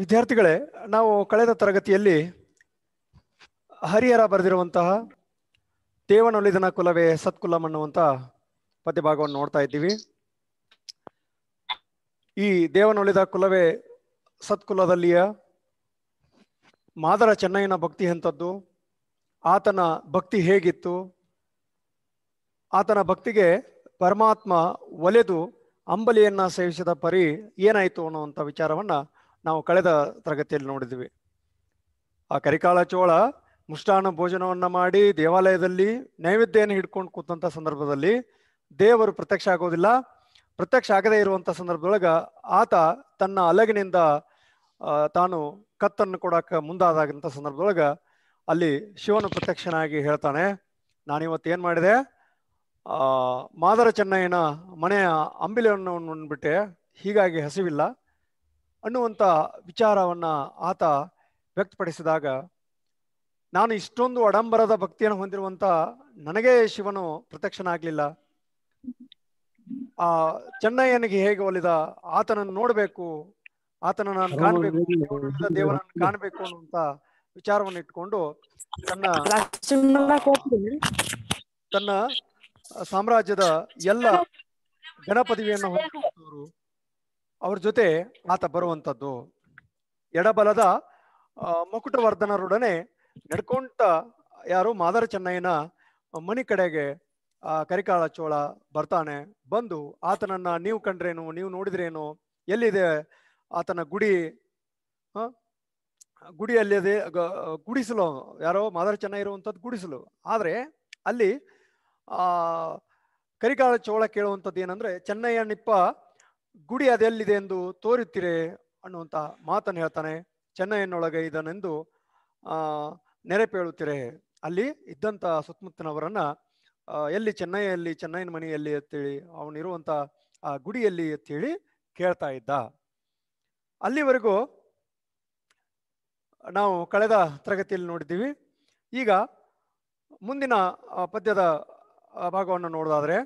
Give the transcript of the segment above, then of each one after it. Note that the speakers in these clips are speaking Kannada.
ವಿದ್ಯಾರ್ಥಿಗಳೇ ನಾವು ಕಳೆದ ತರಗತಿಯಲ್ಲಿ ಹರಿಹರ ಬರೆದಿರುವಂತಹ ದೇವನೊಲಿದನ ಕುಲವೇ ಸತ್ಕುಲಂ ಅನ್ನುವಂಥ ಪದ್ಯಭಾಗವನ್ನು ನೋಡ್ತಾ ಇದ್ದೀವಿ ಈ ದೇವನೊಲಿದ ಕುಲವೇ ಸತ್ಕುಲದಲ್ಲಿಯ ಮಾದರ ಚೆನ್ನಯ್ಯನ ಭಕ್ತಿ ಎಂಥದ್ದು ಆತನ ಭಕ್ತಿ ಹೇಗಿತ್ತು ಆತನ ಭಕ್ತಿಗೆ ಪರಮಾತ್ಮ ಒಲೆದು ಅಂಬಲಿಯನ್ನ ಸೇವಿಸಿದ ಪರಿ ಏನಾಯಿತು ಅನ್ನುವಂಥ ವಿಚಾರವನ್ನು ನಾವು ಕಳೆದ ತರಗತಿಯಲ್ಲಿ ನೋಡಿದ್ವಿ ಆ ಕರಿಕಾಲ ಚೋಳ ಮುಷ್ಟಾನ ಭೋಜನವನ್ನು ಮಾಡಿ ದೇವಾಲಯದಲ್ಲಿ ನೈವೇದ್ಯನ ಹಿಡ್ಕೊಂಡು ಕೂತಂತ ಸಂದರ್ಭದಲ್ಲಿ ದೇವರು ಪ್ರತ್ಯಕ್ಷ ಆಗೋದಿಲ್ಲ ಪ್ರತ್ಯಕ್ಷ ಆಗದೇ ಇರುವಂಥ ಸಂದರ್ಭದೊಳಗೆ ಆತ ತನ್ನ ಅಲಗಿನಿಂದ ತಾನು ಕತ್ತನ್ನು ಕೊಡಕ್ಕೆ ಮುಂದಾದಾಗಂತ ಸಂದರ್ಭದೊಳಗೆ ಅಲ್ಲಿ ಶಿವನು ಪ್ರತ್ಯಕ್ಷನಾಗಿ ಹೇಳ್ತಾನೆ ನಾನಿವತ್ತು ಏನು ಮಾಡಿದೆ ಆ ಮಾದರ ಚೆನ್ನಯ್ಯನ ಮನೆಯ ಅಂಬಿಲೆಯನ್ನು ಬಿಟ್ಟೆ ಹೀಗಾಗಿ ಹಸಿವಿಲ್ಲ ಅನ್ನುವಂಥ ವಿಚಾರವನ್ನು ಆತ ವ್ಯಕ್ತಪಡಿಸಿದಾಗ ನಾನು ಇಷ್ಟೊಂದು ಅಡಂಬರದ ಭಕ್ತಿಯನ್ನು ಹೊಂದಿರುವಂಥ ನನಗೆ ಶಿವನು ಪ್ರತ್ಯಕ್ಷನಾಗಲಿಲ್ಲ ಆ ಚೆನ್ನಯ್ಯನಿಗೆ ಹೇಗೆ ಒಲಿದ ಆತನನ್ನು ನೋಡಬೇಕು ಆತನ ನಾನು ಕಾಣಬೇಕು ದೇವರನ್ನು ಕಾಣಬೇಕು ಅನ್ನುವಂತ ವಿಚಾರವನ್ನು ಇಟ್ಕೊಂಡು ತನ್ನ ತನ್ನ ಸಾಮ್ರಾಜ್ಯದ ಎಲ್ಲ ಗಣಪದವಿಯನ್ನು ಹೊಂದಿರುವಂತವರು ಅವ್ರ ಜೊತೆ ಆತ ಬರುವಂಥದ್ದು ಎಡಬಲದ ಮುಕುಟವರ್ಧನರೊಡನೆ ನಡ್ಕೊಂಡ ಯಾರು ಮಾದರ ಚೆನ್ನಯ್ಯನ ಮನಿ ಕಡೆಗೆ ಕರಿಕಾಳ ಚೋಳ ಬರ್ತಾನೆ ಬಂದು ಆತನನ್ನ ನೀವು ಕಂಡ್ರೇನು ನೀವು ನೋಡಿದ್ರೇನು ಎಲ್ಲಿದೆ ಆತನ ಗುಡಿ ಗುಡಿಯಲ್ಲಿದೆ ಗುಡಿಸಲು ಯಾರೋ ಮಾದರ ಚೆನ್ನೈ ಇರುವಂಥದ್ದು ಗುಡಿಸಲು ಆದರೆ ಅಲ್ಲಿ ಆ ಕರಿಕಾಳ ಚೋಳ ಕೇಳುವಂಥದ್ದು ಏನಂದ್ರೆ ಚೆನ್ನಯ್ಯನಿಪ್ಪ ಗುಡಿ ಅದೆಲ್ಲಿದೆ ಎಂದು ತೋರುತ್ತೀರೆ ಅನ್ನುವಂಥ ಮಾತನ್ನು ಹೇಳ್ತಾನೆ ಚೆನ್ನೈನೊಳಗೆ ಇದನ್ನೆಂದು ನೆನಪೇಳುತ್ತೀರೆ ಅಲ್ಲಿ ಇದ್ದಂಥ ಸುತ್ತಮುತ್ತನವರನ್ನು ಎಲ್ಲಿ ಚೆನ್ನೈಯಲ್ಲಿ ಚೆನ್ನೈನ ಮನೆಯಲ್ಲಿ ಅಂತೇಳಿ ಅವನಿರುವಂಥ ಆ ಗುಡಿಯಲ್ಲಿ ಅಂತೇಳಿ ಕೇಳ್ತಾ ಇದ್ದ ಅಲ್ಲಿವರೆಗೂ ನಾವು ಕಳೆದ ತರಗತಿಯಲ್ಲಿ ನೋಡಿದ್ದೀವಿ ಈಗ ಮುಂದಿನ ಪದ್ಯದ ಭಾಗವನ್ನು ನೋಡೋದಾದರೆ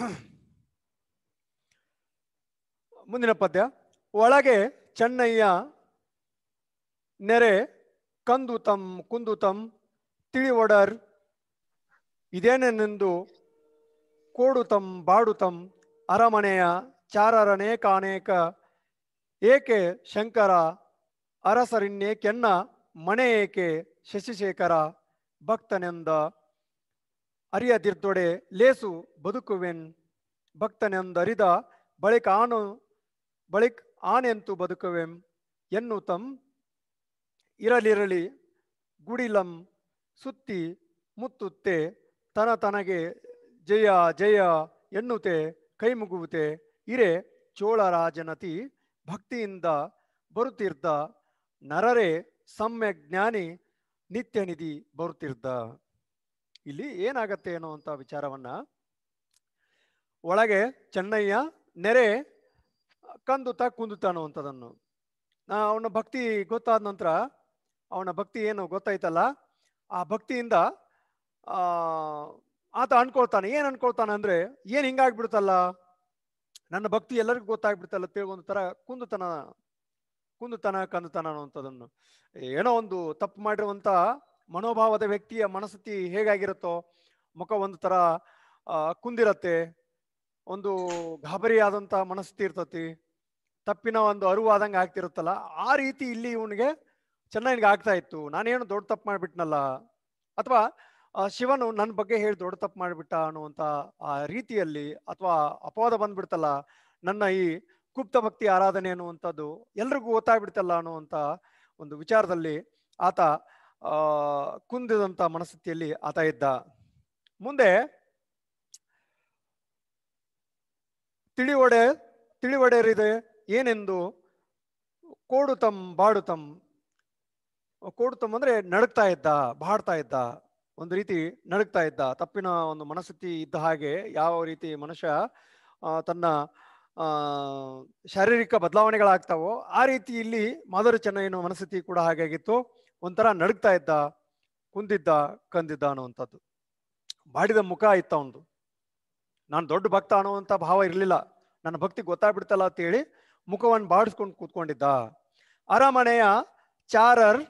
ಮುಂದಿನ ಪದ್ಯ ಒಳಗೆ ಚೆನ್ನಯ್ಯ ನೆರೆ ಕಂದುತಂ ಕುಂದುತಂ ತಿಳಿವೊಡರ್ ಇದೇನನೆಂದು ಕೋಡುತಂ ಬಾಡುತಂ ಅರಮನೆಯ ಚಾರರನೇಕಾನೇಕ ಏಕೆ ಶಂಕರ ಅರಸರಿನ್ನೇಕೆನ್ನ ಮನೆ ಏಕೆ ಶಶಿಶೇಖರ ಭಕ್ತನೆಂದ ಅರಿಯದಿರ್ದೊಡೆ ಲೇಸು ಬದುಕುವೆನ್ ಭಕ್ತನೆಂದರಿದ ಬಳಿಕ ಆನು ಬಳಿಕ ಆನೆಂತು ಬದುಕುವೆಂ ಎನ್ನು ತಂ ಇರಲಿರಲಿ ಗುಡಿಲಂ ಸುತ್ತಿ ಮುತ್ತುತ್ತೆ ತನ ತನಗೆ ಜಯ ಜಯ ಎನ್ನುತೆ ಕೈ ಮುಗುವುತೆ ಇರೆ ಚೋಳರಾಜನತಿ ಭಕ್ತಿಯಿಂದ ಬರುತ್ತಿರ್ದ ನರರೆ ಸಮ್ಯಕ್ ಜ್ಞಾನಿ ನಿತ್ಯನಿಧಿ ಬರುತ್ತಿರ್ದ ಇಲ್ಲಿ ಏನಾಗತ್ತೆ ಅನ್ನುವಂಥ ವಿಚಾರವನ್ನ ಒಳಗೆ ಚೆನ್ನಯ್ಯ ನೆರೆ ಕಂದು ಕುಂದುತ್ತಾ ಅನ್ನುವಂಥದ್ದನ್ನು ಅವನ ಭಕ್ತಿ ಗೊತ್ತಾದ ನಂತರ ಅವನ ಭಕ್ತಿ ಏನು ಗೊತ್ತಾಯ್ತಲ್ಲ ಆ ಭಕ್ತಿಯಿಂದ ಆತ ಅನ್ಕೊಳ್ತಾನೆ ಏನು ಅನ್ಕೊಳ್ತಾನೆ ಅಂದ್ರೆ ಏನು ಹಿಂಗಾಗ್ಬಿಡುತ್ತಲ್ಲ ನನ್ನ ಭಕ್ತಿ ಎಲ್ಲರಿಗೂ ಗೊತ್ತಾಗ್ಬಿಡ್ತಲ್ಲ ತಿಳ್ಕೊಂಡ ತರ ಕುಂದುತನ ಕುಂದುತನ ಕಂದುತನ ಅನ್ನುವಂಥದ್ದನ್ನು ಏನೋ ಒಂದು ತಪ್ಪು ಮಾಡಿರುವಂತ ಮನೋಭಾವದ ವ್ಯಕ್ತಿಯ ಮನಸ್ಥಿತಿ ಹೇಗಾಗಿರುತ್ತೋ ಮುಖ ಒಂದು ಥರ ಕುಂದಿರತ್ತೆ ಒಂದು ಗಾಬರಿಯಾದಂಥ ಮನಸ್ಥಿತಿ ಇರ್ತತಿ ತಪ್ಪಿನ ಒಂದು ಆದಂಗೆ ಆಗ್ತಿರುತ್ತಲ್ಲ ಆ ರೀತಿ ಇಲ್ಲಿ ಇವನಿಗೆ ಚೆನ್ನಾಗಿ ಆಗ್ತಾ ಇತ್ತು ನಾನೇನು ದೊಡ್ಡ ತಪ್ಪು ಮಾಡಿಬಿಟ್ನಲ್ಲ ಅಥವಾ ಶಿವನು ನನ್ನ ಬಗ್ಗೆ ಹೇಳಿ ದೊಡ್ಡ ತಪ್ಪು ಮಾಡಿಬಿಟ್ಟ ಅನ್ನುವಂಥ ಆ ರೀತಿಯಲ್ಲಿ ಅಥವಾ ಅಪವಾದ ಬಂದ್ಬಿಡ್ತಲ್ಲ ನನ್ನ ಈ ಗುಪ್ತ ಭಕ್ತಿ ಆರಾಧನೆ ಅನ್ನುವಂಥದ್ದು ಎಲ್ರಿಗೂ ಗೊತ್ತಾಗ್ಬಿಡ್ತಲ್ಲ ಅನ್ನುವಂಥ ಒಂದು ವಿಚಾರದಲ್ಲಿ ಆತ ಕುಂದಿದಂತ ಮನಸ್ಥಿತಿಯಲ್ಲಿ ಆತ ಇದ್ದ ಮುಂದೆ ತಿಳಿವಡೆ ಒಡೆಯರಿದೆ ಏನೆಂದು ಕೋಡುತಂ ಬಾಡುತಂ ಕೋಡುತಮ್ ಅಂದ್ರೆ ನಡುಕ್ತಾ ಇದ್ದ ಬಾಡ್ತಾ ಇದ್ದ ಒಂದು ರೀತಿ ನಡುಕ್ತಾ ಇದ್ದ ತಪ್ಪಿನ ಒಂದು ಮನಸ್ಥಿತಿ ಇದ್ದ ಹಾಗೆ ಯಾವ ರೀತಿ ಮನುಷ್ಯ ತನ್ನ ಶಾರೀರಿಕ ಬದಲಾವಣೆಗಳಾಗ್ತಾವೋ ಆ ರೀತಿ ಇಲ್ಲಿ ಮಾದರಿ ಚೆನ್ನಯ್ಯನ ಮನಸ್ಥಿತಿ ಕೂಡ ಹಾಗೆ ಆಗಿತ್ತು ಒಂಥರ ನಡುಗ್ತಾ ಇದ್ದ ಕುಂದಿದ್ದ ಕಂದಿದ್ದ ಅನ್ನುವಂಥದ್ದು ಬಾಡಿದ ಮುಖ ಇತ್ತ ಒಂದು ನಾನು ದೊಡ್ಡ ಭಕ್ತ ಅನ್ನುವಂಥ ಭಾವ ಇರಲಿಲ್ಲ ನನ್ನ ಭಕ್ತಿ ಗೊತ್ತಾಗ್ಬಿಡ್ತಲ್ಲ ಅಂತೇಳಿ ಮುಖವನ್ನು ಬಾಡಿಸ್ಕೊಂಡು ಕೂತ್ಕೊಂಡಿದ್ದ ಅರಮನೆಯ ಚಾರರ್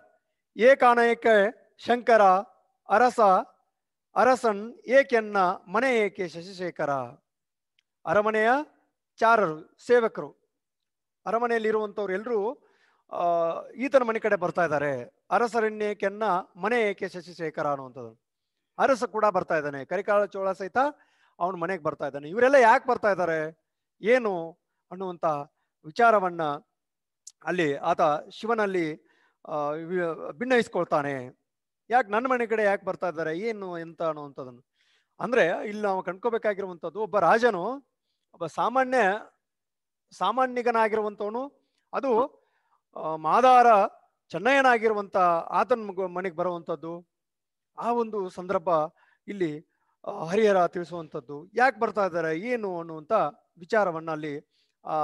ಏಕಾನಯಕ್ಕೆ ಶಂಕರ ಅರಸ ಅರಸನ್ ಏಕೆನ್ನ ಮನೆ ಏಕೆ ಶಶಿಶೇಖರ ಅರಮನೆಯ ಚಾರರು ಸೇವಕರು ಅರಮನೆಯಲ್ಲಿರುವಂಥವ್ರು ಎಲ್ಲರೂ ಈತನ ಮನೆ ಕಡೆ ಬರ್ತಾ ಇದ್ದಾರೆ ಅರಸರಣ್ಯಕೆನ್ನ ಮನೆ ಏಕೆ ಶಶಿಶೇಖರ ಅನ್ನುವಂಥದ್ದು ಅರಸ ಕೂಡ ಬರ್ತಾ ಇದ್ದಾನೆ ಕರಿಕಾಳ ಚೋಳ ಸಹಿತ ಅವನ ಮನೆಗೆ ಬರ್ತಾ ಇದ್ದಾನೆ ಇವರೆಲ್ಲ ಯಾಕೆ ಬರ್ತಾ ಇದ್ದಾರೆ ಏನು ಅನ್ನುವಂಥ ವಿಚಾರವನ್ನ ಅಲ್ಲಿ ಆತ ಶಿವನಲ್ಲಿ ಭಿನ್ನಯಿಸ್ಕೊಳ್ತಾನೆ ಯಾಕೆ ನನ್ನ ಮನೆ ಕಡೆ ಯಾಕೆ ಬರ್ತಾ ಇದ್ದಾರೆ ಏನು ಎಂತ ಅನ್ನುವಂಥದ್ದನ್ನು ಅಂದ್ರೆ ಇಲ್ಲಿ ನಾವು ಕಂಡ್ಕೋಬೇಕಾಗಿರುವಂಥದ್ದು ಒಬ್ಬ ರಾಜನು ಒಬ್ಬ ಸಾಮಾನ್ಯ ಸಾಮಾನ್ಯಗನಾಗಿರುವಂಥವನು ಅದು ಮಾದಾರ ಚೆನ್ನಯ್ಯನಾಗಿರುವಂತ ಆತನ ಮನೆಗೆ ಬರುವಂಥದ್ದು ಆ ಒಂದು ಸಂದರ್ಭ ಇಲ್ಲಿ ಹರಿಹರ ತಿಳಿಸುವಂಥದ್ದು ಯಾಕೆ ಬರ್ತಾ ಇದ್ದಾರೆ ಏನು ಅನ್ನುವಂಥ ವಿಚಾರವನ್ನ ಅಲ್ಲಿ ಆ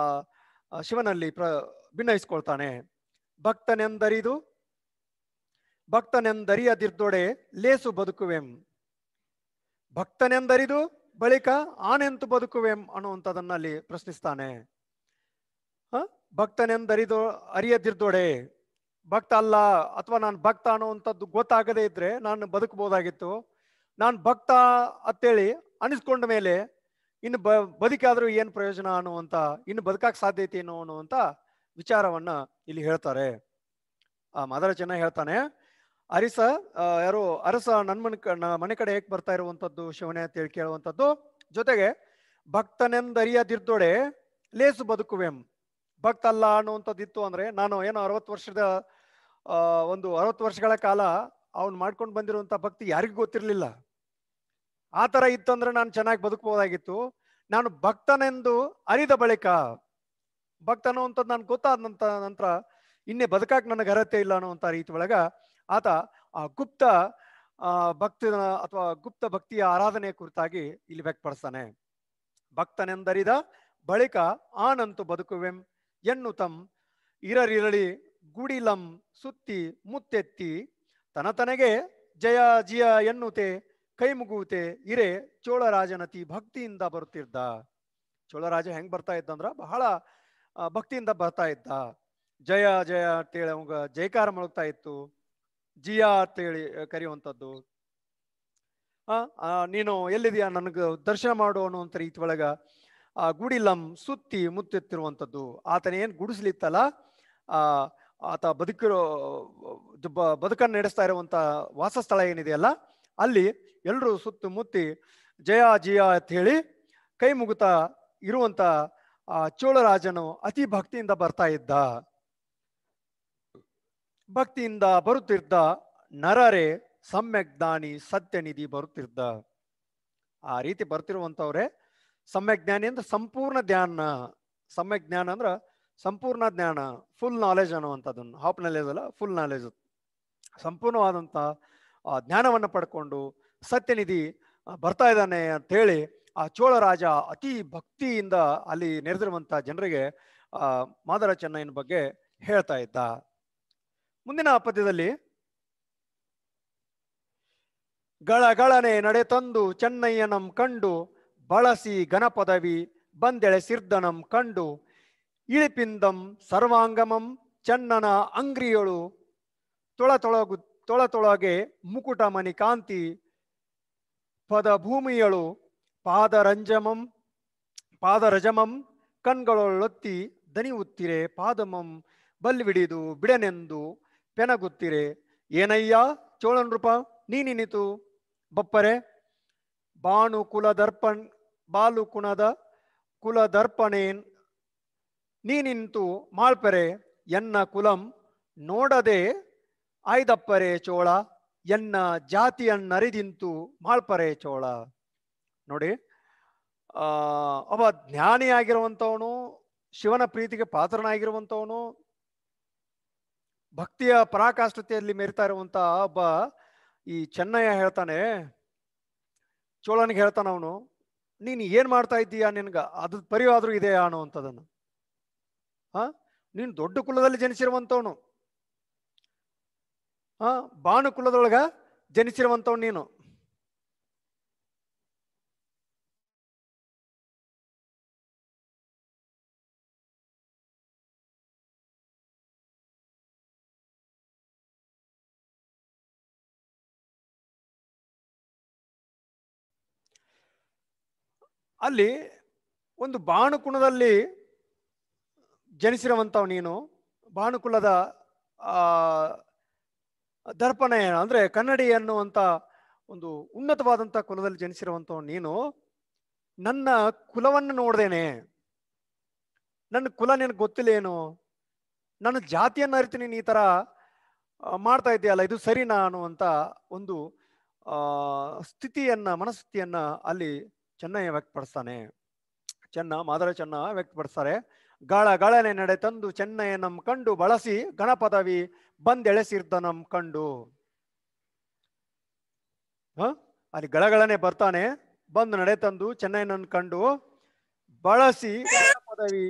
ಶಿವನಲ್ಲಿ ಪ್ರ ಭಿನ್ನಯಿಸ್ಕೊಳ್ತಾನೆ ಭಕ್ತನೆಂದರಿದು ಭಕ್ತನೆಂದರಿಯದಿರ್ದೊಡೆ ಲೇಸು ಬದುಕುವೆಂ ಭಕ್ತನೆಂದರಿದು ಬಳಿಕ ಆನೆಂತು ಬದುಕುವೆಂ ಅನ್ನುವಂಥದ್ದನ್ನ ಅಲ್ಲಿ ಪ್ರಶ್ನಿಸ್ತಾನೆ ಹ ಭಕ್ತನೆಂದರಿದು ಅರಿಯದಿರ್ದೋಡೆ ಭಕ್ತ ಅಲ್ಲ ಅಥವಾ ನಾನು ಭಕ್ತ ಅನ್ನುವಂಥದ್ದು ಗೊತ್ತಾಗದೇ ಇದ್ರೆ ನಾನು ಬದುಕಬಹುದಾಗಿತ್ತು ನಾನು ಭಕ್ತ ಅಂತೇಳಿ ಅನಿಸ್ಕೊಂಡ ಮೇಲೆ ಇನ್ನು ಬ ಬದುಕಾದರೂ ಏನು ಪ್ರಯೋಜನ ಅನ್ನುವಂಥ ಇನ್ನು ಬದುಕಕ್ಕೆ ಸಾಧ್ಯತೆ ಏನು ಅನ್ನುವಂಥ ವಿಚಾರವನ್ನ ಇಲ್ಲಿ ಹೇಳ್ತಾರೆ ಆ ಮದರ ಚೆನ್ನ ಹೇಳ್ತಾನೆ ಅರಿಸ ಯಾರು ಅರಸ ನನ್ನ ಮನೆ ಮನೆ ಕಡೆ ಹೇಗೆ ಬರ್ತಾ ಇರುವಂಥದ್ದು ಶಿವನೇ ಅಂತೇಳಿ ಕೇಳುವಂಥದ್ದು ಜೊತೆಗೆ ಭಕ್ತನೆಂದರಿಯದಿರ್ದೊಡೆ ಲೇಸು ಬದುಕುವೆಂ ಭಕ್ತ ಅಲ್ಲ ಅನ್ನುವಂಥದ್ದು ಇತ್ತು ಅಂದ್ರೆ ನಾನು ಏನೋ ಅರವತ್ತು ವರ್ಷದ ಒಂದು ಅರವತ್ತು ವರ್ಷಗಳ ಕಾಲ ಅವ್ನು ಮಾಡ್ಕೊಂಡು ಬಂದಿರುವಂಥ ಭಕ್ತಿ ಯಾರಿಗೂ ಗೊತ್ತಿರಲಿಲ್ಲ ಆ ಥರ ಇತ್ತು ಅಂದ್ರೆ ನಾನು ಚೆನ್ನಾಗಿ ಬದುಕಬಹುದಾಗಿತ್ತು ನಾನು ಭಕ್ತನೆಂದು ಅರಿದ ಬಳಿಕ ಭಕ್ತ ಅನ್ನುವಂಥದ್ದು ನಾನು ಗೊತ್ತಾದ ನಂತರ ನಂತರ ಇನ್ನೇ ಬದುಕಕ್ಕೆ ನನಗೆ ಅರ್ಹತೆ ಇಲ್ಲ ಅನ್ನುವಂಥ ರೀತಿ ಒಳಗ ಆತ ಆ ಗುಪ್ತ ಭಕ್ತನ ಅಥವಾ ಗುಪ್ತ ಭಕ್ತಿಯ ಆರಾಧನೆ ಕುರಿತಾಗಿ ಇಲ್ಲಿ ವ್ಯಕ್ತಪಡಿಸ್ತಾನೆ ಭಕ್ತನೆಂದರಿದ ಬಳಿಕ ಆನಂತು ಬದುಕುವೆಂ ಎನ್ನುತಂ ಇರರಿರಳಿ ಗುಡಿಲಂ ಸುತ್ತಿ ಮುತ್ತೆತ್ತಿ ತನತನಗೆ ಜಯ ಜಿಯ ಎನ್ನುತೆ ಕೈ ಮುಗುವುತೆ ಇರೆ ಚೋಳರಾಜನತಿ ಭಕ್ತಿಯಿಂದ ಬರುತ್ತಿದ್ದ ಚೋಳರಾಜ ಹೆಂಗ್ ಬರ್ತಾ ಇದ್ದ ಅಂದ್ರ ಬಹಳ ಭಕ್ತಿಯಿಂದ ಬರ್ತಾ ಇದ್ದ ಜಯ ಜಯ ಅಂತೇಳಿ ಅವಂಗ ಜಯಕಾರ ಮುಳುಗ್ತಾ ಇತ್ತು ಜಿಯಾ ಅಂತೇಳಿ ಕರೆಯುವಂಥದ್ದು ಆ ನೀನು ಎಲ್ಲಿದೆಯಾ ನನಗೆ ದರ್ಶನ ಮಾಡು ಅನ್ನುವಂತ ರೀತಿ ಒಳಗ ಆ ಗುಡಿಲಂ ಸುತ್ತಿ ಮುತ್ತಿರುವಂಥದ್ದು ಆತನ ಗುಡಿಸ್ಲಿತ್ತಲ್ಲ ಆತ ಬದುಕಿರೋ ಬದುಕನ್ನು ನಡೆಸ್ತಾ ಇರುವಂತ ವಾಸಸ್ಥಳ ಏನಿದೆಯಲ್ಲ ಅಲ್ಲಿ ಎಲ್ಲರೂ ಸುತ್ತು ಮುತ್ತಿ ಜಯ ಜಯ ಅಂತ ಹೇಳಿ ಕೈ ಮುಗುತ ಇರುವಂತ ಆ ಚೋಳರಾಜನು ಅತಿ ಭಕ್ತಿಯಿಂದ ಬರ್ತಾ ಇದ್ದ ಭಕ್ತಿಯಿಂದ ಬರುತ್ತಿದ್ದ ನರರೇ ಸಮ್ಯಕ್ ದಾನಿ ಸತ್ಯನಿಧಿ ಬರುತ್ತಿದ್ದ ಆ ರೀತಿ ಬರ್ತಿರುವಂತವ್ರೆ ಸಮ್ಯಕ್ ಜ್ಞಾನಿ ಅಂದ್ರೆ ಸಂಪೂರ್ಣ ಧ್ಯಾನ ಸಮ್ಯಕ್ ಜ್ಞಾನ ಅಂದ್ರೆ ಸಂಪೂರ್ಣ ಜ್ಞಾನ ಫುಲ್ ನಾಲೆಜ್ ಅನ್ನುವಂಥದ್ದನ್ನು ಹಾಫ್ ನಾಲೆಜ್ ಅಲ್ಲ ಫುಲ್ ನಾಲೆಜ್ ಸಂಪೂರ್ಣವಾದಂಥ ಜ್ಞಾನವನ್ನು ಪಡ್ಕೊಂಡು ಸತ್ಯನಿಧಿ ಬರ್ತಾ ಇದ್ದಾನೆ ಅಂತೇಳಿ ಆ ಚೋಳ ರಾಜ ಅತಿ ಭಕ್ತಿಯಿಂದ ಅಲ್ಲಿ ನೆರೆದಿರುವಂಥ ಜನರಿಗೆ ಆ ಮಾದರ ಚೆನ್ನಯ್ಯನ ಬಗ್ಗೆ ಹೇಳ್ತಾ ಇದ್ದ ಮುಂದಿನ ಪದ್ಯದಲ್ಲಿ ಗಳಗಳನೆ ತಂದು ಚೆನ್ನಯ್ಯನಂ ಕಂಡು ಬಳಸಿ ಘನಪದವಿ ಬಂದೆಳೆ ಸಿರ್ದನಂ ಕಂಡು ಇಳಿಪಿಂದಂ ಸರ್ವಾಂಗಮಂ ಚನ್ನನ ಅಂಗ್ರಿಯೊಳು ತೊಳತೊಳಗು ತೊಳತೊಳಗೆ ಮನಿ ಕಾಂತಿ ಪದಭೂಮಿಯಳು ಪಾದರಂಜಮಂ ಪಾದರಜಮಂ ಕಣ್ಗಳೊಳೊತ್ತಿ ದಣಿಯುತ್ತಿರೆ ಪಾದಮಂ ಬಲ್ವಿಡಿದು ಬಿಡನೆಂದು ಪೆನಗುತ್ತಿರೆ ಏನಯ್ಯ ಚೋಳನೃಪ ನೀನಿನಿತು ಬಪ್ಪರೆ ಬಾಣು ಕುಲ ದರ್ಪಣ್ ಬಾಲುಕುಣದ ಕುಲದರ್ಪಣೇನ್ ನೀನಿಂತು ಮಾಳ್ಪರೆ ಎನ್ನ ಕುಲಂ ನೋಡದೆ ಆಯ್ದಪ್ಪರೆ ಚೋಳ ಎನ್ನ ಜಾತಿಯನ್ನರಿದಿಂತು ಮಾಳ್ಪರೆ ಚೋಳ ನೋಡಿ ಒಬ್ಬ ಜ್ಞಾನಿಯಾಗಿರುವಂಥವನು ಶಿವನ ಪ್ರೀತಿಗೆ ಪಾತ್ರನಾಗಿರುವಂಥವನು ಭಕ್ತಿಯ ಪರಾಕಾಷ್ಟತೆಯಲ್ಲಿ ಮೆರಿತಾ ಇರುವಂಥ ಒಬ್ಬ ಈ ಚೆನ್ನಯ್ಯ ಹೇಳ್ತಾನೆ ಚೋಳನಿಗೆ ಹೇಳ್ತಾನೆ ಅವನು ನೀನು ಏನು ಮಾಡ್ತಾ ಇದ್ದೀಯಾ ನಿನ್ಗೆ ಅದ್ರ ಪರಿವಾದ್ರೂ ಇದೆಯಾ ಅನ್ನುವಂಥದ್ದನ್ನು ಹಾ ನೀನು ದೊಡ್ಡ ಕುಲದಲ್ಲಿ ಜನಿಸಿರುವಂಥವನು ಹಾ ಬಾಣು ಕುಲದೊಳಗ ಜನಿಸಿರುವಂಥವ್ನು ನೀನು ಅಲ್ಲಿ ಒಂದು ಬಾಣುಕುಣದಲ್ಲಿ ಜನಿಸಿರುವಂಥ ನೀನು ಬಾಣುಕುಲದ ದರ್ಪಣೆ ಅಂದರೆ ಕನ್ನಡಿ ಅನ್ನುವಂಥ ಒಂದು ಉನ್ನತವಾದಂಥ ಕುಲದಲ್ಲಿ ಜನಿಸಿರುವಂಥವು ನೀನು ನನ್ನ ಕುಲವನ್ನು ನೋಡ್ದೇನೆ ನನ್ನ ಕುಲ ನಿನಗೆ ಗೊತ್ತಿಲ್ಲ ಏನು ನನ್ನ ಜಾತಿಯನ್ನು ಅರಿತು ನೀನು ಈ ಥರ ಮಾಡ್ತಾ ಇದೆಯಲ್ಲ ಇದು ಸರಿನಾ ಅನ್ನುವಂಥ ಒಂದು ಸ್ಥಿತಿಯನ್ನು ಮನಸ್ಥಿತಿಯನ್ನು ಅಲ್ಲಿ ಚೆನ್ನ ವ್ಯಕ್ತಪಡಿಸ್ತಾನೆ ಚೆನ್ನ ಮಾದರ ಚೆನ್ನ ವ್ಯಕ್ತಪಡಿಸ್ತಾರೆ ಗಾಳ ಗಾಳನೆ ನಡೆ ತಂದು ನಮ್ ಕಂಡು ಬಳಸಿ ಗಣಪದವಿ ನಮ್ಮ ಕಂಡು ಹ ಅಲ್ಲಿ ಗಳಗಳನೆ ಬರ್ತಾನೆ ಬಂದು ನಡೆ ತಂದು ಚೆನ್ನಯ್ಯನನ್ನು ಕಂಡು ಬಳಸಿ ಗಣಪದವಿ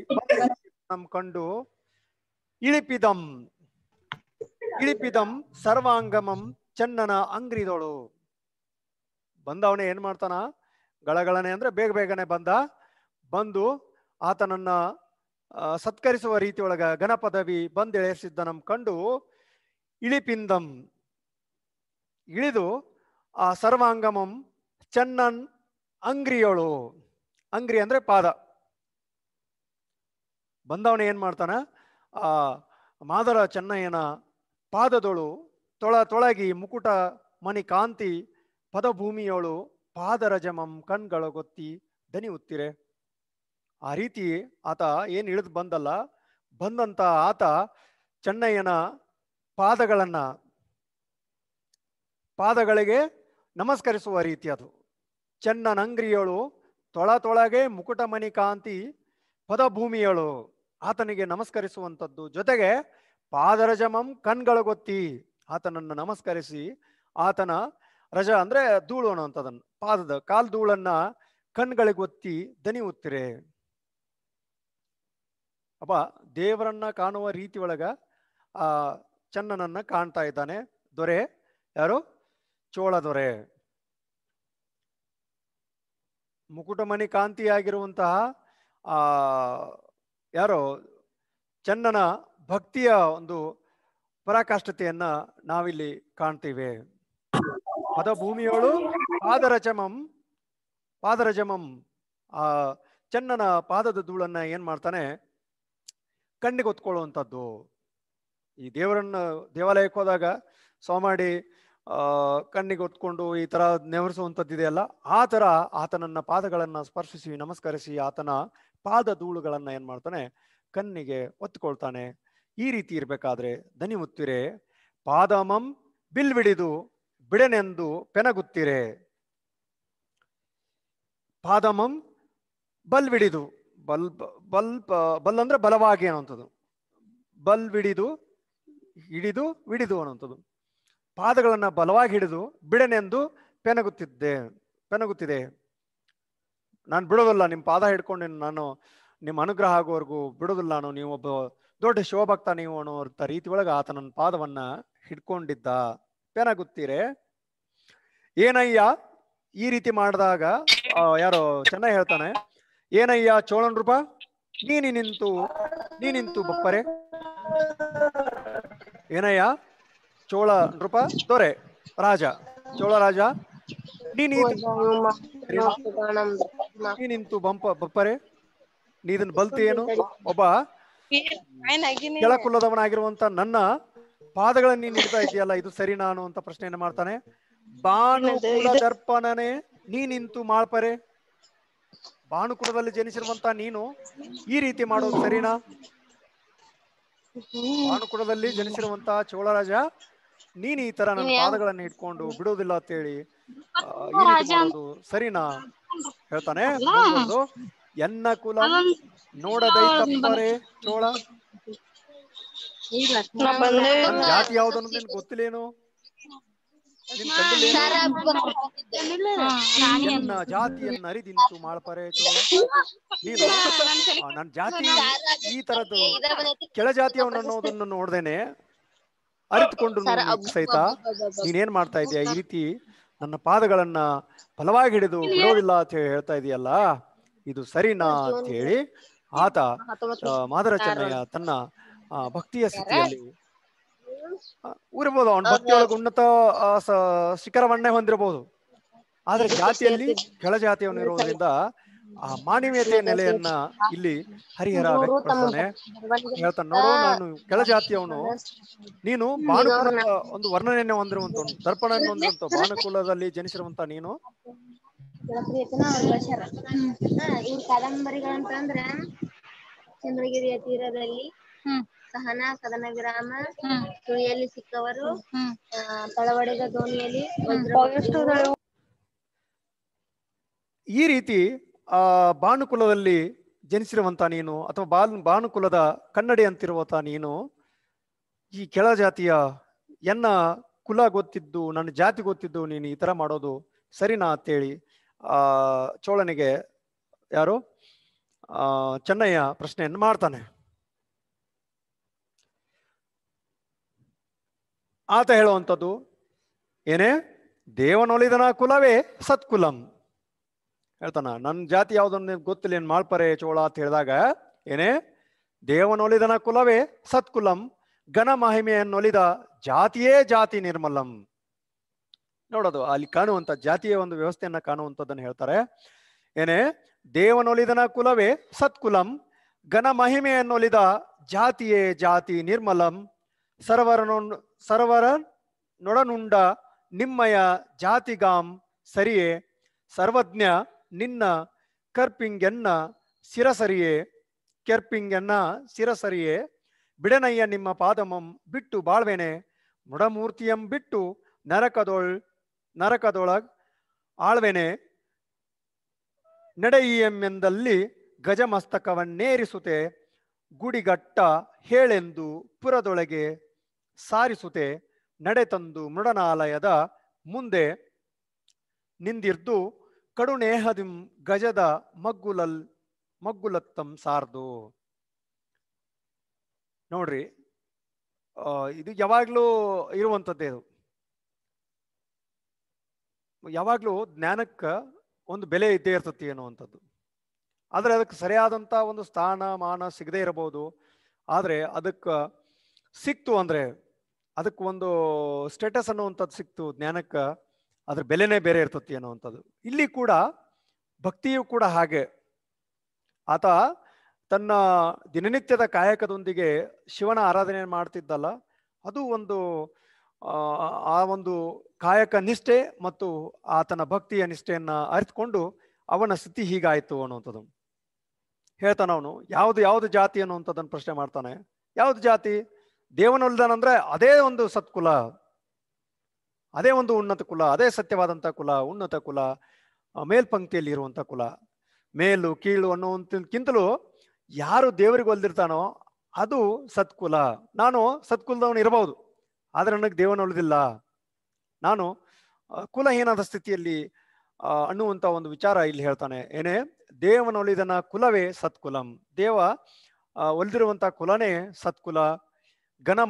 ನಮ್ ಕಂಡು ಇಳಿಪಿದಂ ಇಳಿಪಿದಂ ಸರ್ವಾಂಗಮಂ ಚೆನ್ನನ ಅಂಗ್ರಿದೋಳು ಬಂದವನೇ ಏನ್ ಮಾಡ್ತಾನ ಗಳಗಳನೆ ಅಂದ್ರೆ ಬೇಗ ಬೇಗನೆ ಬಂದ ಬಂದು ಆತನನ್ನ ಸತ್ಕರಿಸುವ ರೀತಿ ಒಳಗ ಘನಪದವಿ ನಮ್ ಕಂಡು ಇಳಿಪಿಂದಂ ಇಳಿದು ಆ ಸರ್ವಾಂಗಮಂ ಚನ್ನನ್ ಅಂಗ್ರಿಯೋಳು ಅಂಗ್ರಿ ಅಂದ್ರೆ ಪಾದ ಬಂದವನ ಏನ್ ಮಾಡ್ತಾನ ಆ ಮಾದರ ಚೆನ್ನಯ್ಯನ ಪಾದದೊಳು ತೊಳ ತೊಳಗಿ ಮುಕುಟ ಮಣಿ ಕಾಂತಿ ಪದಭೂಮಿಯೋಳು ಪಾದರಜಮಂ ದನಿ ಉತ್ತಿರೆ ಆ ರೀತಿ ಆತ ಏನು ಇಳಿದು ಬಂದಲ್ಲ ಬಂದಂತ ಆತ ಚೆನ್ನಯ್ಯನ ಪಾದಗಳನ್ನ ಪಾದಗಳಿಗೆ ನಮಸ್ಕರಿಸುವ ರೀತಿ ಅದು ಚೆನ್ನನಂಗ್ರಿಯಳು ತೊಳಗೆ ಮುಕುಟಮಣಿ ಕಾಂತಿ ಪದಭೂಮಿಯಳು ಆತನಿಗೆ ನಮಸ್ಕರಿಸುವಂಥದ್ದು ಜೊತೆಗೆ ಪಾದರಜಮಂ ಗೊತ್ತಿ ಆತನನ್ನು ನಮಸ್ಕರಿಸಿ ಆತನ ರಜ ಅಂದ್ರೆ ಧೂಳು ಅನ್ನುವಂಥದ್ದನ್ನು ಪಾದದ ಕಾಲ್ ಧೂಳನ್ನ ಕಣ್ಗಳಿಗೆ ಒತ್ತಿ ಒತ್ತಿರೆ ಅಪ್ಪ ದೇವರನ್ನ ಕಾಣುವ ರೀತಿ ಒಳಗ ಆ ಚನ್ನನನ್ನ ಕಾಣ್ತಾ ಇದ್ದಾನೆ ದೊರೆ ಯಾರು ಚೋಳ ದೊರೆ ಮುಕುಟಮಣಿ ಕಾಂತಿಯಾಗಿರುವಂತಹ ಆ ಯಾರೋ ಚನ್ನನ ಭಕ್ತಿಯ ಒಂದು ಪರಾಕಾಷ್ಠತೆಯನ್ನ ನಾವಿಲ್ಲಿ ಕಾಣ್ತೀವಿ ಅದ ಭೂಮಿಯೋಳು ಪಾದರಜಮಂ ಪಾದರಜಮಂ ಆ ಚನ್ನನ ಪಾದದ ಧೂಳನ್ನ ಏನ್ ಮಾಡ್ತಾನೆ ಕಣ್ಣಿಗೆ ಹೊತ್ಕೊಳ್ಳುವಂಥದ್ದು ಈ ದೇವರನ್ನ ದೇವಾಲಯಕ್ಕೆ ಹೋದಾಗ ಸೋಮಾಡಿ ಆ ಕಣ್ಣಿಗೆ ಹೊತ್ಕೊಂಡು ಈ ತರ ನೆವರಿಸುವಂಥದ್ದಿದೆಯಲ್ಲ ಆ ತರ ಆತನನ್ನ ಪಾದಗಳನ್ನ ಸ್ಪರ್ಶಿಸಿ ನಮಸ್ಕರಿಸಿ ಆತನ ಪಾದ ಧೂಳುಗಳನ್ನ ಏನ್ ಮಾಡ್ತಾನೆ ಕಣ್ಣಿಗೆ ಒತ್ಕೊಳ್ತಾನೆ ಈ ರೀತಿ ಇರ್ಬೇಕಾದ್ರೆ ದನಿ ಮುತ್ತಿರೆ ಪಾದಮಂ ಬಿಲ್ವಿಡಿದು ಬಿಡನೆಂದು ಪೆನಗುತ್ತಿರೆ ಪಾದಮಂ ಬಲ್ವಿಡಿದು ಬಲ್ ಬಲ್ ಬಲ್ ಅಂದ್ರೆ ಬಲವಾಗಿ ಅನ್ನುವಂಥದ್ದು ಬಲ್ವಿಡಿದು ಹಿಡಿದು ವಿಡಿದು ಅನ್ನುವಂಥದ್ದು ಪಾದಗಳನ್ನು ಬಲವಾಗಿ ಹಿಡಿದು ಬಿಡನೆಂದು ಪೆನಗುತ್ತಿದ್ದೆ ಪೆನಗುತ್ತಿದೆ ನಾನು ಬಿಡೋದಿಲ್ಲ ನಿಮ್ಮ ಪಾದ ಹಿಡ್ಕೊಂಡು ನಾನು ನಿಮ್ಮ ಅನುಗ್ರಹ ಆಗೋವರೆಗೂ ಬಿಡೋದಿಲ್ಲ ನಾನು ನೀವೊಬ್ಬ ದೊಡ್ಡ ಶಿವಭಕ್ತ ನೀವು ಅನ್ನೋ ರೀತಿ ಒಳಗೆ ಆತನ ಪಾದವನ್ನು ಹಿಡ್ಕೊಂಡಿದ್ದ ಪೇನಾಗುತ್ತೀರಿ ಏನಯ್ಯ ಈ ರೀತಿ ಮಾಡಿದಾಗ ಯಾರೋ ಚೆನ್ನಾಗಿ ಹೇಳ್ತಾನೆ ಏನಯ್ಯ ಚೋಳನ್ ರೂಪ ನೀನಿ ನಿಂತು ನೀ ನಿಂತು ಬಪ್ಪರೆ ಏನಯ್ಯ ಚೋಳ ನೃಪ ದೊರೆ ರಾಜ ಚೋಳ ರಾಜ ನೀ ನಿಂತು ಬಂಪ ಬಪ್ಪರೆ ನೀ ಇದನ್ ಬಲ್ತಿ ಏನು ಒಬ್ಬ ಕೆಳಕುಲದವನಾಗಿರುವಂತ ನನ್ನ ಪಾದಗಳನ್ನು ನೀನ್ ಇಡ್ತಾ ಇದೆಯಲ್ಲ ಇದು ಸರಿ ನಾನು ಅಂತ ಪ್ರಶ್ನೆಯನ್ನು ಮಾಡ್ತಾನೆ ಬಾನುಕುಲ ದರ್ಪಣನೆ ನೀನಿಂತು ಮಾಡ್ಪರೆ ಬಾಣುಕುಡದಲ್ಲಿ ಜನಿಸಿರುವಂತ ನೀನು ಈ ರೀತಿ ಮಾಡೋದು ಸರಿನಾ ಬಾಣುಕುಡದಲ್ಲಿ ಜನಿಸಿರುವಂತ ಚೋಳರಾಜ ನೀನ್ ಈ ತರ ನನ್ನ ಪಾದಗಳನ್ನು ಇಟ್ಕೊಂಡು ಬಿಡೋದಿಲ್ಲ ಅಂತ ಹೇಳಿ ಸರಿನಾ ಹೇಳ್ತಾನೆ ಎನ್ನ ಕುಲ ನೋಡದೈ ಚೋಳ ಜಾತಿ ಯಾವ್ದನ್ನು ನಿನ್ ಗೊತ್ತಿಲ್ಲೇನು ನಿನ್ನ ಜಾತಿಯನ್ನ ಅರಿದಿಂತು ಮಾಡ್ಪಾರೆ ನೀನು ನನ್ನ ಜಾತಿ ಈ ತರದ್ದು ಜಾತಿಯವನು ಅನ್ನೋದನ್ನು ನೋಡ್ದೇನೆ ಅರಿತುಕೊಂಡು ಸಹಿತ ನೀನೇನ್ ಮಾಡ್ತಾ ಇದೀಯ ಈ ರೀತಿ ನನ್ನ ಪಾದಗಳನ್ನ ಫಲವಾಗಿ ಹಿಡಿದು ಬಿಡೋದಿಲ್ಲ ಅಂತ ಹೇಳ್ತಾ ಇದೆಯಲ್ಲ ಇದು ಸರಿನಾ ಅಂತ ಹೇಳಿ ಆತ ಮಾದರ ತನ್ನ ಆ ಭಕ್ತಿಯ ಸ್ಥಿತಿಯಲ್ಲಿ ಊರಬಹುದು ಅವನು ಭಕ್ತಿಯೊಳಗೆ ಉನ್ನತ ಶಿಖರವನ್ನೇ ಹೊಂದಿರಬಹುದು ಆದ್ರೆ ಜಾತಿಯಲ್ಲಿ ಕೆಳಜಾತಿಯವನು ಇರುವುದರಿಂದ ಆ ಮಾನವೀಯತೆಯ ನೆಲೆಯನ್ನ ಇಲ್ಲಿ ಹರಿಹರ ವ್ಯಕ್ತಪಡಿಸ್ತಾನೆ ಹೇಳ್ತಾನೆ ನೋಡು ನಾನು ಕೆಳಜಾತಿಯವನು ನೀನು ಬಾನುಕುಲ ಒಂದು ವರ್ಣನೆಯನ್ನು ಹೊಂದಿರುವಂತ ದರ್ಪಣ ಹೊಂದಿರುವಂತ ಬಾನುಕುಲದಲ್ಲಿ ಜನಿಸಿರುವಂತ ನೀನು ಕಾದಂಬರಿಗಳಂತಂದ್ರೆ ಚಂದ್ರಗಿರಿಯ ತೀರದಲ್ಲಿ ಕಹನ ಕದನ ವಿರಾಮ ಸಿಕ್ಕವರು ತಳವಡೆದ ದೋಣಿಯಲ್ಲಿ ಈ ರೀತಿ ಆ ಬಾನುಕುಲದಲ್ಲಿ ಜನಿಸಿರುವಂತ ನೀನು ಅಥವಾ ಬಾಲ್ ಬಾನುಕುಲದ ಕನ್ನಡಿ ಅಂತಿರುವಂತ ನೀನು ಈ ಕೆಳ ಜಾತಿಯ ಎನ್ನ ಕುಲ ಗೊತ್ತಿದ್ದು ನನ್ನ ಜಾತಿ ಗೊತ್ತಿದ್ದು ನೀನು ಈ ತರ ಮಾಡೋದು ಸರಿನಾ ಅಂತೇಳಿ ಆ ಚೋಳನಿಗೆ ಯಾರು ಆ ಚೆನ್ನಯ್ಯ ಪ್ರಶ್ನೆಯನ್ನು ಮಾಡ್ತಾನೆ ಆತ ಹೇಳುವಂಥದ್ದು ಏನೇ ದೇವನೊಲಿದನ ಕುಲವೇ ಸತ್ಕುಲಂ ಹೇಳ್ತಾನ ನನ್ನ ಜಾತಿ ಯಾವುದನ್ನು ಗೊತ್ತಿಲ್ಲ ಏನು ಮಾಳ್ಪರೆ ಚೋಳ ಅಂತ ಹೇಳಿದಾಗ ಏನೇ ದೇವನೊಲಿದನ ಕುಲವೇ ಸತ್ಕುಲಂ ಘನ ಮಹಿಮೆಯನ್ನೊಲಿದ ಜಾತಿಯೇ ಜಾತಿ ನಿರ್ಮಲಂ ನೋಡೋದು ಅಲ್ಲಿ ಕಾಣುವಂಥ ಜಾತಿಯ ಒಂದು ವ್ಯವಸ್ಥೆಯನ್ನು ಕಾಣುವಂಥದ್ದನ್ನು ಹೇಳ್ತಾರೆ ಏನೇ ದೇವನೊಲಿದನ ಕುಲವೇ ಸತ್ಕುಲಂ ಘನ ಮಹಿಮೆಯನ್ನೊಲಿದ ಜಾತಿಯೇ ಜಾತಿ ನಿರ್ಮಲಂ ಸರ್ವರನ್ನು ಸರ್ವರ ನೊಡನುಂಡ ನಿಮ್ಮಯ ಜಾತಿಗಾಂ ಸರಿಯೇ ಸರ್ವಜ್ಞ ನಿನ್ನ ಕರ್ಪಿಂಗೆನ್ನ ಸಿರಸರಿಯೇ ಕೆರ್ಪಿಂಗೆನ್ನ ಸಿರಸರಿಯೇ ಬಿಡನಯ್ಯ ನಿಮ್ಮ ಪಾದಮಂ ಬಿಟ್ಟು ಬಾಳ್ವೆನೆ ಮೃಡಮೂರ್ತಿಯಂ ಬಿಟ್ಟು ನರಕದೊಳ್ ನರಕದೊಳಗ್ ಆಳ್ವೆನೆ ನಡೆಯಿಯೆಂದಲ್ಲಿ ಗಜಮಸ್ತಕವನ್ನೇರಿಸುತ್ತೆ ಗುಡಿಗಟ್ಟ ಹೇಳೆಂದು ಪುರದೊಳಗೆ ಸಾರಿಸುತೆ ನಡೆತಂದು ಮೃಡನಾಲಯದ ಮುಂದೆ ನಿಂದಿರ್ದು ಕಡುನೇಹದಿಂ ಗಜದ ಮಗ್ಗುಲಲ್ ಮಗ್ಗುಲತ್ತಂ ಸಾರ್ದು ನೋಡ್ರಿ ಇದು ಯಾವಾಗ್ಲೂ ಇರುವಂಥದ್ದೇ ಇದು ಯಾವಾಗ್ಲೂ ಜ್ಞಾನಕ್ಕ ಒಂದು ಬೆಲೆ ಇದ್ದೇ ಇರ್ತತಿ ಅನ್ನುವಂಥದ್ದು ಆದರೆ ಅದಕ್ಕೆ ಸರಿಯಾದಂಥ ಒಂದು ಸ್ಥಾನ ಮಾನ ಸಿಗದೇ ಇರಬಹುದು ಆದರೆ ಅದಕ್ಕೆ ಸಿಕ್ತು ಅಂದರೆ ಅದಕ್ಕೆ ಒಂದು ಸ್ಟೇಟಸ್ ಅನ್ನುವಂಥದ್ದು ಸಿಕ್ತು ಜ್ಞಾನಕ್ಕೆ ಅದ್ರ ಬೆಲೆನೇ ಬೇರೆ ಇರ್ತತಿ ಅನ್ನುವಂಥದ್ದು ಇಲ್ಲಿ ಕೂಡ ಭಕ್ತಿಯು ಕೂಡ ಹಾಗೆ ಆತ ತನ್ನ ದಿನನಿತ್ಯದ ಕಾಯಕದೊಂದಿಗೆ ಶಿವನ ಆರಾಧನೆ ಮಾಡ್ತಿದ್ದಲ್ಲ ಅದು ಒಂದು ಆ ಒಂದು ಕಾಯಕ ನಿಷ್ಠೆ ಮತ್ತು ಆತನ ಭಕ್ತಿಯ ನಿಷ್ಠೆಯನ್ನು ಅರಿತುಕೊಂಡು ಅವನ ಸ್ಥಿತಿ ಹೀಗಾಯಿತು ಅನ್ನುವಂಥದ್ದು ಹೇಳ್ತಾನ ಅವನು ಯಾವ್ದು ಯಾವ್ದು ಜಾತಿ ಅನ್ನುವಂಥದ್ದನ್ನು ಪ್ರಶ್ನೆ ಮಾಡ್ತಾನೆ ಯಾವ್ದು ಜಾತಿ ಉಳಿದಾನ ಅದೇ ಒಂದು ಸತ್ಕುಲ ಅದೇ ಒಂದು ಉನ್ನತ ಕುಲ ಅದೇ ಸತ್ಯವಾದಂತ ಕುಲ ಉನ್ನತ ಕುಲ ಮೇಲ್ಪಂಕ್ತಿಯಲ್ಲಿ ಇರುವಂತ ಕುಲ ಮೇಲು ಕೀಳು ಅನ್ನುವಂತಕ್ಕಿಂತಲೂ ಯಾರು ದೇವರಿಗೆ ಒಲ್ದಿರ್ತಾನೋ ಅದು ಸತ್ಕುಲ ನಾನು ಸತ್ಕುಲದವನು ಇರಬಹುದು ಆದರೆ ನನಗೆ ದೇವನ ಉಳಿದಿಲ್ಲ ನಾನು ಕುಲಹೀನಾದ ಸ್ಥಿತಿಯಲ್ಲಿ ಅನ್ನುವಂಥ ಒಂದು ವಿಚಾರ ಇಲ್ಲಿ ಹೇಳ್ತಾನೆ ಏನೇ ದೇವನೊಲಿದನ ಕುಲವೇ ಸತ್ಕುಲಂ ದೇವ ಒಲಿದಿರುವಂಥ ಕುಲನೇ ಸತ್ಕುಲ ಘನ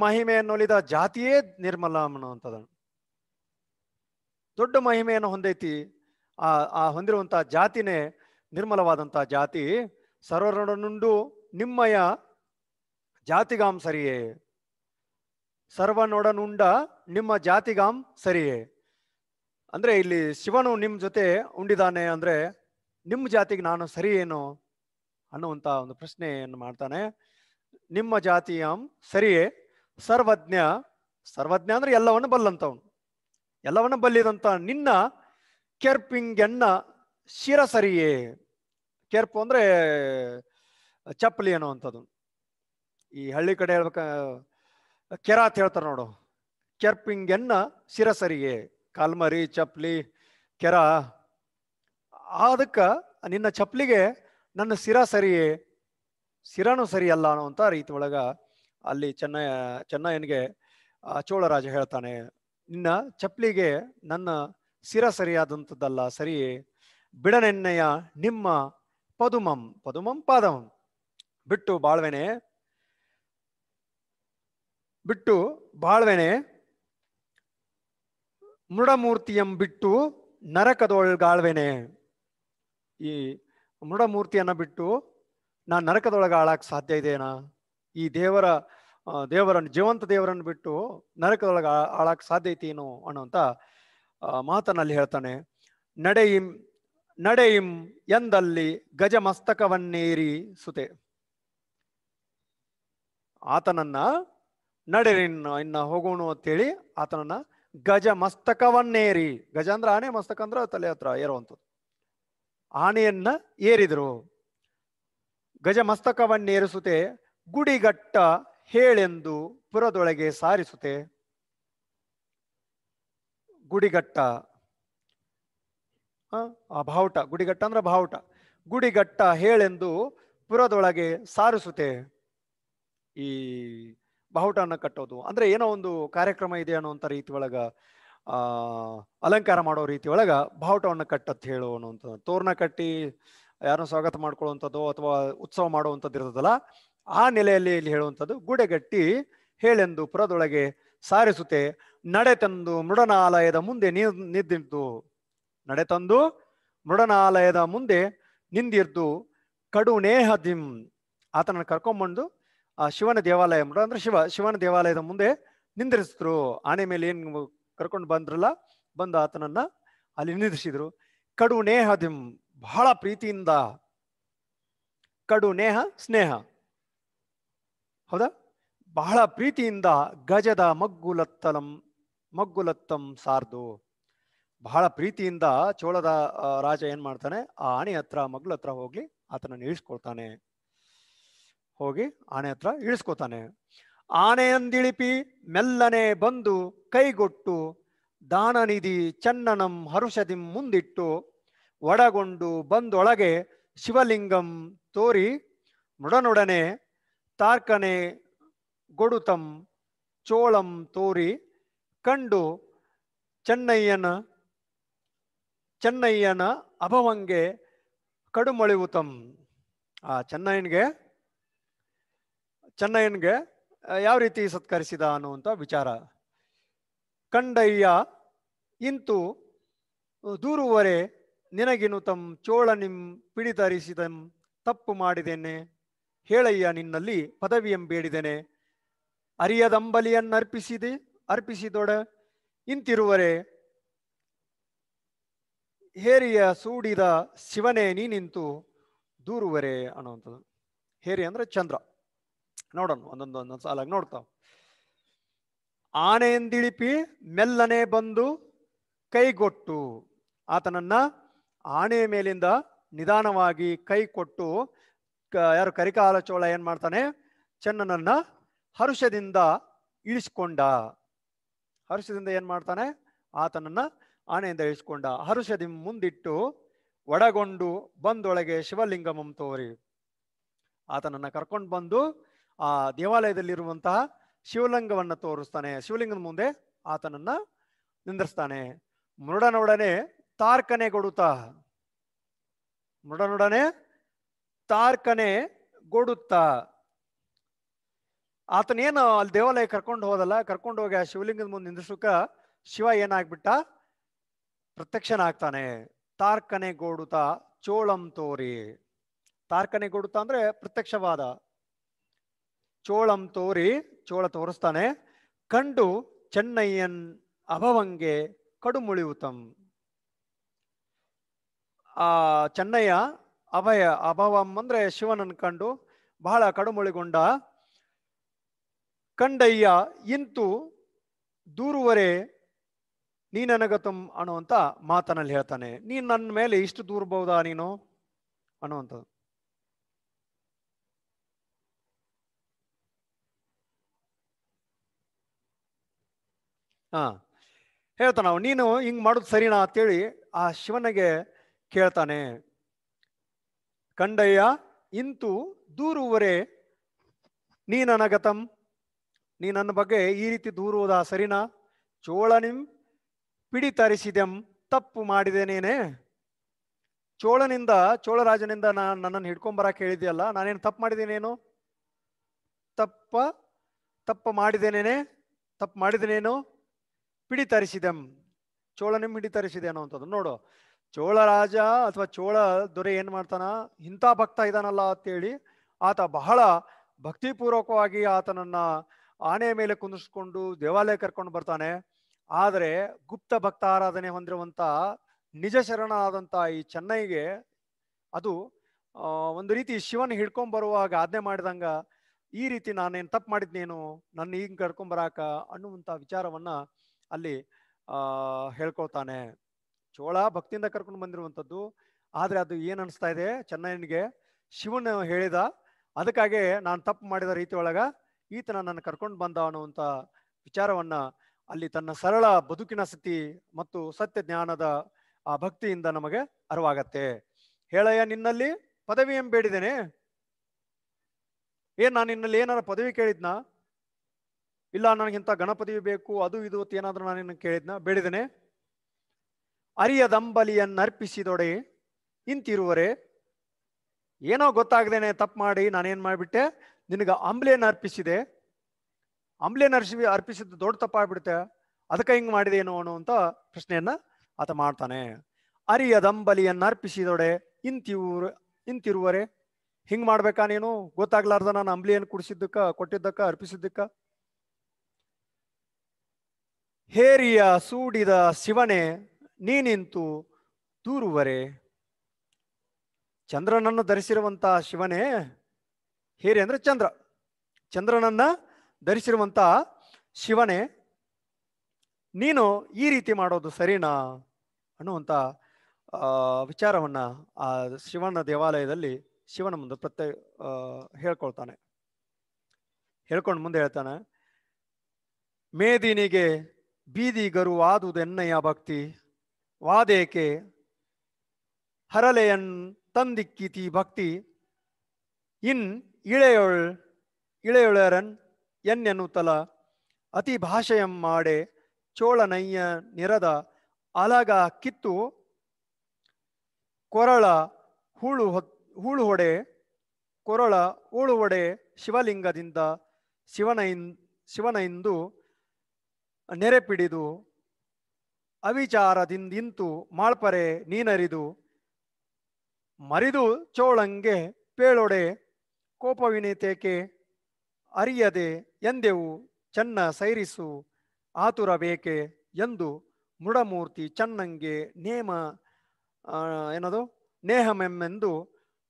ಒಲಿದ ಜಾತಿಯೇ ನಿರ್ಮಲ ಅನ್ನುವಂಥದ್ದು ದೊಡ್ಡ ಮಹಿಮೆಯನ್ನು ಹೊಂದೈತಿ ಆ ಆ ಹೊಂದಿರುವಂಥ ಜಾತಿನೇ ನಿರ್ಮಲವಾದಂಥ ಜಾತಿ ಸರ್ವರನುಂಡು ನಿಮ್ಮಯ ಜಾತಿಗಾಂ ಸರಿಯೇ ಸರ್ವನೊಡನುಂಡ ನಿಮ್ಮ ಜಾತಿಗಾಂ ಸರಿಯೇ ಅಂದರೆ ಇಲ್ಲಿ ಶಿವನು ನಿಮ್ಮ ಜೊತೆ ಉಂಡಿದಾನೆ ಅಂದರೆ ನಿಮ್ಮ ಜಾತಿಗೆ ನಾನು ಸರಿ ಏನು ಅನ್ನುವಂಥ ಒಂದು ಪ್ರಶ್ನೆಯನ್ನು ಮಾಡ್ತಾನೆ ನಿಮ್ಮ ಜಾತಿಯಂ ಸರಿಯೇ ಸರ್ವಜ್ಞ ಸರ್ವಜ್ಞ ಅಂದ್ರೆ ಎಲ್ಲವನ್ನು ಬಲ್ಲಂತವನು ಎಲ್ಲವನ್ನು ಬಲ್ಲಿದಂತ ನಿನ್ನ ಕೆರ್ಪಿಂಗೆನ್ನ ಶಿರ ಸರಿಯೇ ಕೆರ್ಪು ಅಂದ್ರೆ ಚಪ್ಪಲಿ ಅನ್ನೋ ಈ ಹಳ್ಳಿ ಕಡೆ ಹೇಳ್ಬೇಕ ಅಂತ ಹೇಳ್ತಾರೆ ನೋಡು ಕೆರ್ಪಿಂಗೆನ್ನ ಶಿರ ಸರಿಯೇ ಕಾಲ್ಮರಿ ಚಪ್ಪಲಿ ಕೆರ ಅದಕ್ಕ ನಿನ್ನ ಚಪ್ಪಲಿಗೆ ನನ್ನ ಶಿರ ಸರಿಯೇ ಸಿರಾನು ಸರಿಯಲ್ಲ ಅನ್ನುವಂಥ ರೀತಿ ಒಳಗ ಅಲ್ಲಿ ಚೆನ್ನೈ ಚೆನ್ನಯ್ಯನಿಗೆ ಚೋಳರಾಜ ಹೇಳ್ತಾನೆ ನಿನ್ನ ಚಪ್ಪಲಿಗೆ ನನ್ನ ಸಿರ ಸರಿಯಾದಂಥದ್ದಲ್ಲ ಸರಿ ಬಿಡನೆನ್ನೆಯ ನಿಮ್ಮ ಪದುಮಂ ಪದುಮಂ ಪಾದಮಂ ಬಿಟ್ಟು ಬಾಳ್ವೆನೆ ಬಿಟ್ಟು ಬಾಳ್ವೆನೆ ಮೃಡಮೂರ್ತಿಯಂ ಬಿಟ್ಟು ನರಕದೊಳ್ಗಾಳ್ವೆನೆ ಈ ಮೃಡಮೂರ್ತಿಯನ್ನ ಬಿಟ್ಟು ನಾನು ನರಕದೊಳಗೆ ಆಳಕ್ಕೆ ಸಾಧ್ಯ ಇದೆಯಾ ಈ ದೇವರ ದೇವರನ್ನು ಜೀವಂತ ದೇವರನ್ನು ಬಿಟ್ಟು ನರಕದೊಳಗೆ ಆಳಕ್ಕೆ ಸಾಧ್ಯ ಅನ್ನೋ ಅಂತ ಮಾತನಲ್ಲಿ ಹೇಳ್ತಾನೆ ನಡೆಯಿಂ ನಡೆಯಿಂ ಎಂದಲ್ಲಿ ಗಜ ಮಸ್ತಕವನ್ನೇರಿ ಸುತೆ ಆತನನ್ನ ನಡೆರಿನ್ನು ಇನ್ನ ಹೋಗೋಣ ಅಂತೇಳಿ ಆತನನ್ನ ಗಜ ಮಸ್ತಕವನ್ನೇರಿ ಗಜ ಅಂದ್ರೆ ಆನೆ ಮಸ್ತಕ ಅಂದ್ರೆ ತಲೆ ಹತ್ರ ಏರುವಂತ ಆನೆಯನ್ನ ಏರಿದ್ರು ಗಜಮಸ್ತಕವನ್ನೇರಿಸುತ್ತೆ ಗುಡಿಗಟ್ಟ ಹೇಳೆಂದು ಪುರದೊಳಗೆ ಸಾರಿಸುತ್ತೆ ಗುಡಿಗಟ್ಟ ಆ ಬಾವುಟ ಗುಡಿಗಟ್ಟ ಅಂದ್ರೆ ಬಾವುಟ ಗುಡಿಗಟ್ಟ ಹೇಳೆಂದು ಪುರದೊಳಗೆ ಸಾರಿಸುತ್ತೆ ಈ ಬಾವುಟನ ಕಟ್ಟೋದು ಅಂದ್ರೆ ಏನೋ ಒಂದು ಕಾರ್ಯಕ್ರಮ ಇದೆ ಅನ್ನುವಂಥ ರೀತಿ ಒಳಗ ಅಲಂಕಾರ ಮಾಡೋ ರೀತಿ ಒಳಗ ಬಾವುಟವನ್ನು ಕಟ್ಟತ್ ಹೇಳುವಂತ ತೋರಣ ಕಟ್ಟಿ ಯಾರನ್ನು ಸ್ವಾಗತ ಮಾಡ್ಕೊಳ್ಳುವಂಥದ್ದು ಅಥವಾ ಉತ್ಸವ ಮಾಡುವಂಥದ್ದು ಇರ್ತದಲ್ಲ ಆ ನೆಲೆಯಲ್ಲಿ ಇಲ್ಲಿ ಹೇಳುವಂಥದ್ದು ಗುಡೆಗಟ್ಟಿ ಹೇಳೆಂದು ಪುರದೊಳಗೆ ಸಾರಿಸುತ್ತೆ ನಡೆತಂದು ಮೃಡನಾಲಯದ ಮುಂದೆ ನಡೆ ನಡೆತಂದು ಮೃಡನಾಲಯದ ಮುಂದೆ ನಿಂದಿರ್ದು ಕಡುನೇಹದಿಂ ಆತನ ಕರ್ಕೊಂಬಂದು ಆ ಶಿವನ ದೇವಾಲಯ ಮೃಡ ಅಂದ್ರೆ ಶಿವ ಶಿವನ ದೇವಾಲಯದ ಮುಂದೆ ನಿಂದಿರಿಸಿದ್ರು ಆನೆ ಮೇಲೆ ಏನು ಕರ್ಕೊಂಡು ಬಂದ್ರಲ್ಲ ಬಂದು ಆತನನ್ನ ಅಲ್ಲಿ ನಿಂದಿರಿಸಿದ್ರು ಕಡು ನೇಹ ದಿಮ್ ಬಹಳ ಪ್ರೀತಿಯಿಂದ ಕಡು ನೇಹ ಸ್ನೇಹ ಹೌದಾ ಬಹಳ ಪ್ರೀತಿಯಿಂದ ಗಜದ ಮಗ್ಗುಲತ್ತಲಂ ಮಗ್ಗುಲತ್ತಂ ಸಾರ್ದು ಬಹಳ ಪ್ರೀತಿಯಿಂದ ಚೋಳದ ರಾಜ ಏನ್ ಮಾಡ್ತಾನೆ ಆ ಆನೆ ಹತ್ರ ಮಗ್ಲ ಹತ್ರ ಹೋಗಿ ಆತನನ್ನು ಇಳಿಸ್ಕೊಳ್ತಾನೆ ಹೋಗಿ ಆನೆ ಹತ್ರ ಇಳಿಸ್ಕೊತಾನೆ ಆನೆಯಂದಿಳಿಪಿ ಮೆಲ್ಲನೆ ಬಂದು ಕೈಗೊಟ್ಟು ದಾನನಿಧಿ ಚನ್ನನಂ ಹರುಷದಿಂ ಮುಂದಿಟ್ಟು ಒಡಗೊಂಡು ಬಂದೊಳಗೆ ಶಿವಲಿಂಗಂ ತೋರಿ ಮೃಡನೊಡನೆ ತಾರ್ಕನೆ ಗೊಡುತಂ ಚೋಳಂ ತೋರಿ ಕಂಡು ಚೆನ್ನಯ್ಯನ ಚೆನ್ನಯ್ಯನ ಅಭವಂಗೆ ಕಡುಮಳಿವುತಂ ಆ ಚೆನ್ನಯ್ಯನ್ಗೆ ಚೆನ್ನಯ್ಯನಿಗೆ ಯಾವ ರೀತಿ ಸತ್ಕರಿಸಿದ ಅನ್ನುವಂಥ ವಿಚಾರ ಕಂಡಯ್ಯ ಇಂತು ದೂರುವರೆ ನಿನಗಿನು ತಮ್ಮ ಚೋಳ ಪಿಡಿ ಪಿಡಿತರಿಸಿದಂ ತಪ್ಪು ಮಾಡಿದೇನೆ ಹೇಳಯ್ಯ ನಿನ್ನಲ್ಲಿ ಅರಿಯದಂಬಲಿಯನ್ನ ಅರಿಯದಂಬಲಿಯನ್ನರ್ಪಿಸಿದೆ ಅರ್ಪಿಸಿದೊಡ ಇಂತಿರುವರೆ ಹೇರಿಯ ಸೂಡಿದ ಶಿವನೇ ನೀ ನಿಂತು ದೂರುವರೆ ಅನ್ನುವಂಥದ್ದು ಹೇರಿ ಅಂದ್ರೆ ಚಂದ್ರ ನೋಡೋಣ ಒಂದೊಂದು ಒಂದೊಂದು ಸಾಲಾಗಿ ನೋಡ್ತಾವ ಆನೆಯಿಂದಿಳಿಪಿ ಮೆಲ್ಲನೆ ಬಂದು ಕೈಗೊಟ್ಟು ಆತನನ್ನ ಆನೆಯ ಮೇಲಿಂದ ನಿಧಾನವಾಗಿ ಕೈ ಕೊಟ್ಟು ಯಾರು ಕರಿಕಾಲ ಚೋಳ ಏನ್ ಮಾಡ್ತಾನೆ ಚೆನ್ನನನ್ನ ಹರುಷದಿಂದ ಇಳಿಸ್ಕೊಂಡ ಹರುಷದಿಂದ ಏನು ಮಾಡ್ತಾನೆ ಆತನನ್ನ ಆನೆಯಿಂದ ಇಳಿಸ್ಕೊಂಡ ಹರುಷದಿ ಮುಂದಿಟ್ಟು ಒಡಗೊಂಡು ಬಂದೊಳಗೆ ಶಿವಲಿಂಗಮಂ ತೋರಿ ಆತನನ್ನ ಕರ್ಕೊಂಡು ಬಂದು ಆ ದೇವಾಲಯದಲ್ಲಿರುವಂತಹ ಶಿವಲಿಂಗವನ್ನು ತೋರಿಸ್ತಾನೆ ಶಿವಲಿಂಗದ ಮುಂದೆ ಆತನನ್ನ ನಿಂದಿಸ್ತಾನೆ ಮೃಡನೊಡನೆ ತಾರ್ಕನೆ ನೋಡನೆ ತಾರ್ಕನೆ ಗೊಡುತ್ತ ಆತನೇನು ಅಲ್ಲಿ ದೇವಾಲಯ ಕರ್ಕೊಂಡು ಹೋದಲ್ಲ ಕರ್ಕೊಂಡು ಹೋಗಿ ಆ ಶಿವಲಿಂಗದ ಮುಂದೆ ನಿಂದಿಸುಕ ಶಿವ ಏನಾಗ್ಬಿಟ್ಟ ಪ್ರತ್ಯಕ್ಷನಾಗ್ತಾನೆ ತಾರ್ಕನೆ ಗೋಡುತ ಚೋಳಂ ತೋರಿ ತಾರ್ಕನೆ ಗೋಡುತ ಅಂದ್ರೆ ಪ್ರತ್ಯಕ್ಷವಾದ ಚೋಳಂ ತೋರಿ ಚೋಳ ತೋರಿಸ್ತಾನೆ ಕಂಡು ಚೆನ್ನಯ್ಯನ್ ಅಭವಂಗೆ ಕಡುಮುಳಿಯುತಂ ಆ ಚೆನ್ನಯ್ಯ ಅಭಯ ಅಭವಂ ಅಂದ್ರೆ ಶಿವನನ್ನು ಕಂಡು ಬಹಳ ಕಡುಮೊಳಿಗೊಂಡ ಕಂಡಯ್ಯ ಇಂತು ದೂರುವರೆ ನೀನನಗತಂ ಅನ್ನುವಂಥ ಮಾತನಲ್ಲಿ ಹೇಳ್ತಾನೆ ನೀನು ನನ್ನ ಮೇಲೆ ಇಷ್ಟು ದೂರ್ಬಹುದಾ ನೀನು ಅನ್ನುವಂಥದ್ದು ಹಾ ಹೇಳ್ತಾನ ನೀನು ಹಿಂಗ್ ಮಾಡೋದು ಸರಿನಾ ಅಂತೇಳಿ ಆ ಶಿವನಿಗೆ ಕೇಳ್ತಾನೆ ಕಂಡಯ್ಯ ಇಂತು ದೂರುವರೆ ನೀ ನನಗತಂ ನೀ ನನ್ನ ಬಗ್ಗೆ ಈ ರೀತಿ ದೂರುವುದ ಸರಿನಾ ಚೋಳನಿಂ ತರಿಸಿದೆಂ ತಪ್ಪು ಮಾಡಿದೆನೇನೆ ಚೋಳನಿಂದ ಚೋಳರಾಜನಿಂದ ನಾನು ನನ್ನನ್ನು ಹಿಡ್ಕೊಂಬರಕ್ಕೆ ಹೇಳಿದ್ಯಲ್ಲ ನಾನೇನು ತಪ್ಪು ಮಾಡಿದ್ದೇನೇನು ತಪ್ಪ ತಪ್ಪ ಮಾಡಿದೇನೇನೆ ತಪ್ಪು ಮಾಡಿದನೇನು ಪಿಡಿತರಿಸಿದೆಂ ಚೋಳನಿಂ ಹಿಡಿತರಿಸಿದೆ ಅನ್ನೋ ಅಂಥದ್ದು ನೋಡು ಚೋಳ ರಾಜ ಅಥವಾ ಚೋಳ ದೊರೆ ಏನ್ ಮಾಡ್ತಾನ ಇಂಥ ಭಕ್ತ ಇದಾನಲ್ಲ ಅಂತೇಳಿ ಆತ ಬಹಳ ಭಕ್ತಿಪೂರ್ವಕವಾಗಿ ಆತನನ್ನ ಆನೆಯ ಮೇಲೆ ಕುಂದಿಸ್ಕೊಂಡು ದೇವಾಲಯ ಕರ್ಕೊಂಡು ಬರ್ತಾನೆ ಆದರೆ ಗುಪ್ತ ಭಕ್ತ ಆರಾಧನೆ ಹೊಂದಿರುವಂತ ನಿಜ ಶರಣ ಆದಂತ ಈ ಚೆನ್ನೈಗೆ ಅದು ಒಂದು ರೀತಿ ಶಿವನ್ ಹಿಡ್ಕೊಂಡ್ ಬರುವಾಗ ಆಜ್ಞೆ ಮಾಡಿದಂಗ ಈ ರೀತಿ ನಾನೇನು ತಪ್ಪು ಮಾಡಿದ್ನೇನು ನನ್ನ ಈಗ ಕರ್ಕೊಂಬರಾಕ ಅನ್ನುವಂಥ ವಿಚಾರವನ್ನ ಅಲ್ಲಿ ಹೇಳ್ಕೊಳ್ತಾನೆ ಚೋಳ ಭಕ್ತಿಯಿಂದ ಕರ್ಕೊಂಡು ಬಂದಿರುವಂಥದ್ದು ಆದರೆ ಅದು ಏನು ಅನಿಸ್ತಾ ಇದೆ ಚೆನ್ನಯ್ಯನಿಗೆ ಶಿವನ ಹೇಳಿದ ಅದಕ್ಕಾಗಿ ನಾನು ತಪ್ಪು ಮಾಡಿದ ರೀತಿ ಒಳಗ ಈತನ ನನ್ನ ಕರ್ಕೊಂಡು ಬಂದ ಅನ್ನುವಂಥ ವಿಚಾರವನ್ನು ಅಲ್ಲಿ ತನ್ನ ಸರಳ ಬದುಕಿನ ಸ್ಥಿತಿ ಮತ್ತು ಸತ್ಯ ಜ್ಞಾನದ ಆ ಭಕ್ತಿಯಿಂದ ನಮಗೆ ಅರಿವಾಗತ್ತೆ ಹೇಳಯ್ಯ ನಿನ್ನಲ್ಲಿ ಪದವಿ ಏನು ಬೇಡಿದ್ದೇನೆ ಏನ್ ನಾನು ನಿನ್ನಲ್ಲಿ ಏನಾರ ಪದವಿ ಕೇಳಿದ್ನಾ ಇಲ್ಲ ನನಗಿಂತ ಗಣಪದವಿ ಬೇಕು ಅದು ಇದು ಏನಾದರೂ ನಾನು ಕೇಳಿದ್ನ ಬೇಡಿದ್ದೇನೆ ಅರಿಯದಂಬಲಿಯನ್ನರ್ಪಿಸಿದೊಡೆ ಇಂತಿರುವರೆ ಏನೋ ಗೊತ್ತಾಗ್ದೇನೆ ತಪ್ಪು ಮಾಡಿ ನಾನೇನು ಮಾಡಿಬಿಟ್ಟೆ ನಿನಗೆ ಅಂಬ್ಲೇನ ಅರ್ಪಿಸಿದೆ ಅಂಬ್ಲೇನ ಅರ್ಸಿ ಅರ್ಪಿಸಿದ್ದು ದೊಡ್ಡ ತಪ್ಪಾಗ್ಬಿಡುತ್ತೆ ಅದಕ್ಕೆ ಹಿಂಗೆ ಮಾಡಿದೇನು ಅನ್ನುವಂಥ ಪ್ರಶ್ನೆಯನ್ನು ಆತ ಮಾಡ್ತಾನೆ ಅರಿಯದಂಬಲಿಯನ್ನು ಅರ್ಪಿಸಿದೊಡೆ ಇಂತಿರು ಇಂತಿರುವರೆ ಹಿಂಗೆ ಮಾಡ್ಬೇಕಾ ನೀನು ಗೊತ್ತಾಗ್ಲಾರ್ದ ನಾನು ಅಂಬ್ಲಿಯನ್ನು ಕುಡಿಸಿದ್ದಕ್ಕ ಕೊಟ್ಟಿದ್ದಕ್ಕ ಅರ್ಪಿಸಿದ್ದಕ್ಕ ಹೇರಿಯ ಸೂಡಿದ ಶಿವನೇ ನೀನಿಂತು ತೂರುವರೆ ಚಂದ್ರನನ್ನು ಧರಿಸಿರುವಂತಹ ಶಿವನೇ ಹೇರಿ ಅಂದ್ರೆ ಚಂದ್ರ ಚಂದ್ರನನ್ನ ಧರಿಸಿರುವಂತಹ ಶಿವನೇ ನೀನು ಈ ರೀತಿ ಮಾಡೋದು ಸರಿನಾ ಅನ್ನುವಂಥ ವಿಚಾರವನ್ನು ಆ ಶಿವನ ದೇವಾಲಯದಲ್ಲಿ ಶಿವನ ಮುಂದೆ ಪ್ರತ್ಯ ಹೇಳ್ಕೊಳ್ತಾನೆ ಹೇಳ್ಕೊಂಡು ಮುಂದೆ ಹೇಳ್ತಾನೆ ಮೇದಿನಿಗೆ ಬೀದಿಗರು ಆದುದೆನ್ನಯ್ಯ ಭಕ್ತಿ ವಾದೇಕೆ ಹರಲೆಯನ್ ತಂದಿಕ್ಕಿತಿ ಭಕ್ತಿ ಇನ್ ಇಳೆಯೊಳ್ ಇಳೆಯೊಳರನ್ ಎನ್ನೆನ್ನುತ್ತಲ ಅತಿ ಭಾಷೆಯಂ ಮಾಡೆ ಚೋಳನಯ್ಯ ನಿರದ ಅಲಗ ಕಿತ್ತು ಕೊರಳ ಹೂಳು ಹೂಳು ಹೊಡೆ ಕೊರಳ ಹೂಳು ಶಿವಲಿಂಗದಿಂದ ಶಿವನ ಶಿವನ ನೆರೆಪಿಡಿದು ಅವಿಚಾರದಿಂದಿಂತು ಮಾಳ್ಪರೆ ನೀನರಿದು ಮರಿದು ಚೋಳಂಗೆ ಪೇಳೊಡೆ ಕೋಪವಿನಿತೇಕೆ ಅರಿಯದೆ ಎಂದೆವು ಚನ್ನ ಸೈರಿಸು ಆತುರ ಬೇಕೆ ಎಂದು ಮೃಡಮೂರ್ತಿ ಚನ್ನಂಗೆ ನೇಮ ಏನದು ನೇಹಮೆಮ್ಮೆಂದು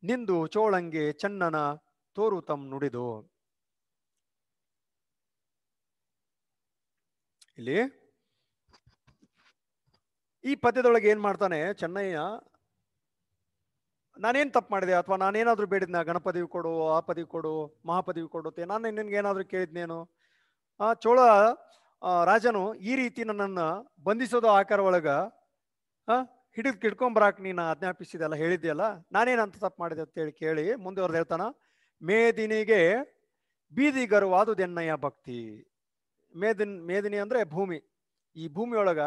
ನಿಂದು ಚೋಳಂಗೆ ಚನ್ನನ ತೋರುತಂ ನುಡಿದು ಇಲ್ಲಿ ಈ ಪದ್ಯದೊಳಗೆ ಏನು ಮಾಡ್ತಾನೆ ಚೆನ್ನಯ್ಯ ನಾನೇನ್ ತಪ್ಪು ಮಾಡಿದೆ ಅಥವಾ ನಾನೇನಾದರೂ ಬೇಡಿದ್ನ ಗಣಪತಿ ಕೊಡು ಆ ಪದವಿ ಕೊಡು ಮಹಾಪದವಿ ಕೊಡುತ್ತೆ ನಾನು ನಿನ್ಗೆ ಏನಾದರೂ ಕೇಳಿದ್ನೇನು ಆ ಚೋಳ ರಾಜನು ಈ ರೀತಿ ನನ್ನನ್ನು ಬಂಧಿಸೋದು ಆಕಾರ ಒಳಗ ಹಿಡಿದು ಕಿಡ್ಕೊಂಬರಾಕ್ ನೀನು ಆಜ್ಞಾಪಿಸಿದೆಲ್ಲ ಹೇಳಿದ್ಯಲ್ಲ ಅಂತ ತಪ್ಪು ಮಾಡಿದೆ ಅಂತೇಳಿ ಕೇಳಿ ಮುಂದುವರೆದು ಹೇಳ್ತಾನ ಮೇದಿನಿಗೆ ಬೀದಿಗರುವಾದು ದೆನ್ನಯ್ಯ ಭಕ್ತಿ ಮೇದಿನ್ ಮೇದಿನಿ ಅಂದರೆ ಭೂಮಿ ಈ ಭೂಮಿಯೊಳಗ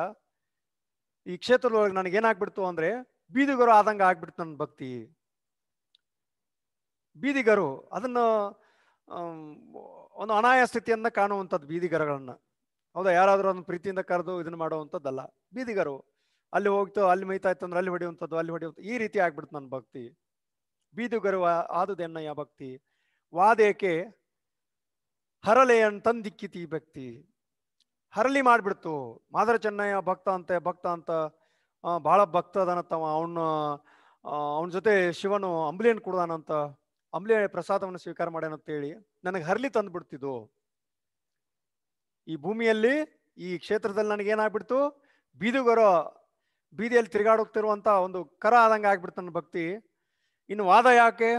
ಈ ಕ್ಷೇತ್ರದೊಳಗೆ ಏನಾಗ್ಬಿಡ್ತು ಅಂದ್ರೆ ಬೀದಿಗರು ಆದಂಗೆ ಆಗ್ಬಿಡ್ತು ನನ್ನ ಭಕ್ತಿ ಬೀದಿಗರು ಅದನ್ನು ಒಂದು ಅನಾಯ ಸ್ಥಿತಿಯನ್ನ ಕಾಣುವಂಥದ್ದು ಬೀದಿಗರಗಳನ್ನ ಹೌದಾ ಯಾರಾದರೂ ಅದನ್ನು ಪ್ರೀತಿಯಿಂದ ಕರೆದು ಇದನ್ನ ಮಾಡುವಂಥದ್ದಲ್ಲ ಬೀದಿಗರು ಅಲ್ಲಿ ಹೋಗ್ತು ಅಲ್ಲಿ ಮೈತಾ ಇತ್ತು ಅಂದ್ರೆ ಅಲ್ಲಿ ಹೊಡೆಯುವಂಥದ್ದು ಅಲ್ಲಿ ಹೊಡೆಯುವಂಥ ಈ ರೀತಿ ಆಗ್ಬಿಡ್ತು ನನ್ನ ಭಕ್ತಿ ಬೀದಿಗರು ಯಾವ ಭಕ್ತಿ ವಾದೇಕೆ ಹರಲೆಯನ್ ತಂದಿಕ್ಕಿತಿ ಭಕ್ತಿ ಹರಳಿ ಮಾಡಿಬಿಡ್ತು ಮಾದರ ಚೆನ್ನಯ್ಯ ಭಕ್ತ ಅಂತೆ ಭಕ್ತ ಅಂತ ಭಾಳ ಭಕ್ತ ಅದಾನತ್ತವ ಅವನ ಅವನ ಜೊತೆ ಶಿವನು ಅಂಬ್ಲಿಯನ್ನು ಕೊಡ್ದಾನಂತ ಅಂಬ್ಲಿ ಪ್ರಸಾದವನ್ನು ಸ್ವೀಕಾರ ಮಾಡ್ಯಾನಂತೇಳಿ ನನಗೆ ಹರಳಿ ತಂದು ಬಿಡ್ತಿದು ಈ ಭೂಮಿಯಲ್ಲಿ ಈ ಕ್ಷೇತ್ರದಲ್ಲಿ ನನಗೇನಾಗ್ಬಿಡ್ತು ಬೀದಿಗೊರ ಬೀದಿಯಲ್ಲಿ ತಿರುಗಾಡೋಗ್ತಿರುವಂಥ ಒಂದು ಕರ ಆದಂಗೆ ಆಗ್ಬಿಡ್ತು ನನ್ನ ಭಕ್ತಿ ಇನ್ನು ವಾದ ಯಾಕೆ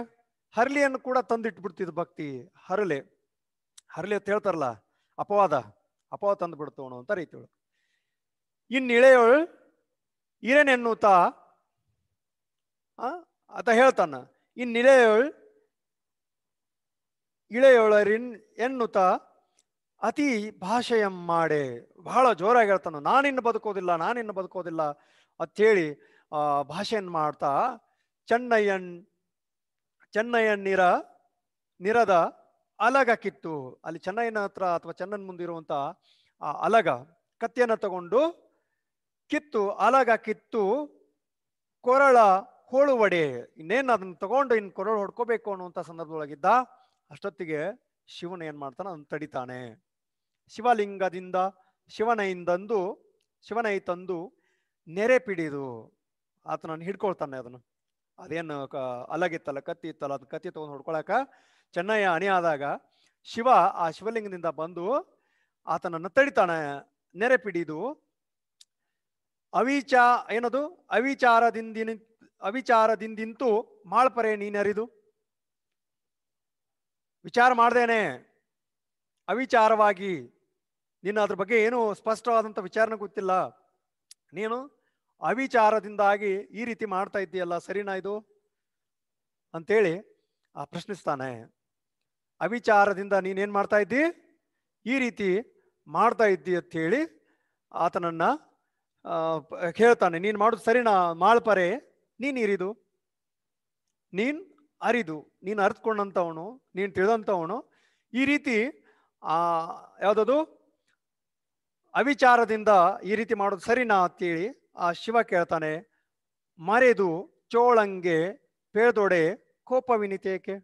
ಹರಳಿಯನ್ನು ಕೂಡ ತಂದಿಟ್ಬಿಡ್ತಿದ್ದು ಭಕ್ತಿ ಹರಳೆ ಹರಳಿ ಅಂತ ಹೇಳ್ತಾರಲ್ಲ ಅಪವಾದ ಅಪ ತಂದು ಬಿಡ್ತೋಣ ಅಂತ ರೀತಿಯೊಳು ಇನ್ನು ಇಳೆಯೋಳು ಈರೇನೆನ್ನುತ್ತಾ ಆತ ಹೇಳ್ತಾನ ಇನ್ನು ಇಳೆಯೋಳು ಇಳೆಯೋಳರಿನ್ ಎನ್ನುತ್ತ ಅತಿ ಭಾಷೆಯ ಮಾಡೆ ಬಹಳ ಜೋರಾಗಿ ಹೇಳ್ತಾನ ನಾನಿನ್ನು ಬದುಕೋದಿಲ್ಲ ನಾನಿನ್ನು ಬದುಕೋದಿಲ್ಲ ಆ ಭಾಷೆಯನ್ನು ಮಾಡ್ತಾ ಚೆನ್ನಯ್ಯನ್ ಚೆನ್ನಯ್ಯನ್ ನಿರ ನಿರದ ಅಲಗ ಕಿತ್ತು ಅಲ್ಲಿ ಚೆನ್ನೈನ ಹತ್ರ ಅಥವಾ ಚೆನ್ನನ್ ಮುಂದಿರುವಂತ ಆ ಅಲಗ ಕತ್ತಿಯನ್ನು ತಗೊಂಡು ಕಿತ್ತು ಅಲಗ ಕಿತ್ತು ಕೊರಳ ಹೋಳುವಡೆ ಇನ್ನೇನು ಅದನ್ನ ತಗೊಂಡು ಇನ್ ಕೊರಳು ಹೊಡ್ಕೋಬೇಕು ಸಂದರ್ಭ ಸಂದರ್ಭದೊಳಗಿದ್ದ ಅಷ್ಟೊತ್ತಿಗೆ ಶಿವನ ಏನು ಮಾಡ್ತಾನೆ ಅದನ್ನು ತಡಿತಾನೆ ಶಿವಲಿಂಗದಿಂದ ಶಿವನೈಂದಂದು ಶಿವನೈ ತಂದು ನೆರೆ ಪಿಡಿದು ಆತನನ್ನು ಹಿಡ್ಕೊಳ್ತಾನೆ ಅದನ್ನು ಅದೇನು ಅಲಗಿತ್ತಲ್ಲ ಕತ್ತಿ ಇತ್ತಲ್ಲ ಅದನ್ನ ಕತ್ತಿ ತಗೊಂಡು ಹೊಡ್ಕೊಳಕ ಚೆನ್ನಯ್ಯ ಅಣಿ ಆದಾಗ ಶಿವ ಆ ಶಿವಲಿಂಗದಿಂದ ಬಂದು ಆತನನ್ನು ತಡಿತಾನೆ ಪಿಡಿದು ಅವಿಚಾ ಏನದು ಅವಿಚಾರದಿಂದಿನ ಅವಿಚಾರದಿಂದಿಂತು ಮಾಳ್ಪರೆ ನೀನರಿದು ವಿಚಾರ ಮಾಡ್ದೇನೆ ಅವಿಚಾರವಾಗಿ ನಿನ್ನ ಅದ್ರ ಬಗ್ಗೆ ಏನು ಸ್ಪಷ್ಟವಾದಂಥ ವಿಚಾರನ ಗೊತ್ತಿಲ್ಲ ನೀನು ಅವಿಚಾರದಿಂದಾಗಿ ಈ ರೀತಿ ಮಾಡ್ತಾ ಇದ್ದೀಯಲ್ಲ ಸರಿನಾ ಇದು ಅಂತೇಳಿ ಆ ಪ್ರಶ್ನಿಸ್ತಾನೆ ಅವಿಚಾರದಿಂದ ನೀನೇನು ಮಾಡ್ತಾ ಇದ್ದಿ ಈ ರೀತಿ ಮಾಡ್ತಾ ಇದ್ದಿ ಅಂತ ಹೇಳಿ ಆತನನ್ನ ಹೇಳ್ತಾನೆ ನೀನು ಮಾಡೋದು ಸರಿನಾ ಮಾಳ್ಪರೆ ನೀನು ಇರಿದು ನೀನ್ ಅರಿದು ನೀನು ಅರ್ತ್ಕೊಂಡಂಥವನು ನೀನು ತಿಳಿದಂಥವನು ಈ ರೀತಿ ಆ ಯಾವುದದು ಅವಿಚಾರದಿಂದ ಈ ರೀತಿ ಮಾಡೋದು ಸರಿನಾ ಅಂತೇಳಿ ಆ ಶಿವ ಕೇಳ್ತಾನೆ ಮರೆದು ಚೋಳಂಗೆ ಪೇದೊಡೆ ಕೋಪವಿನಿತೇಕೆ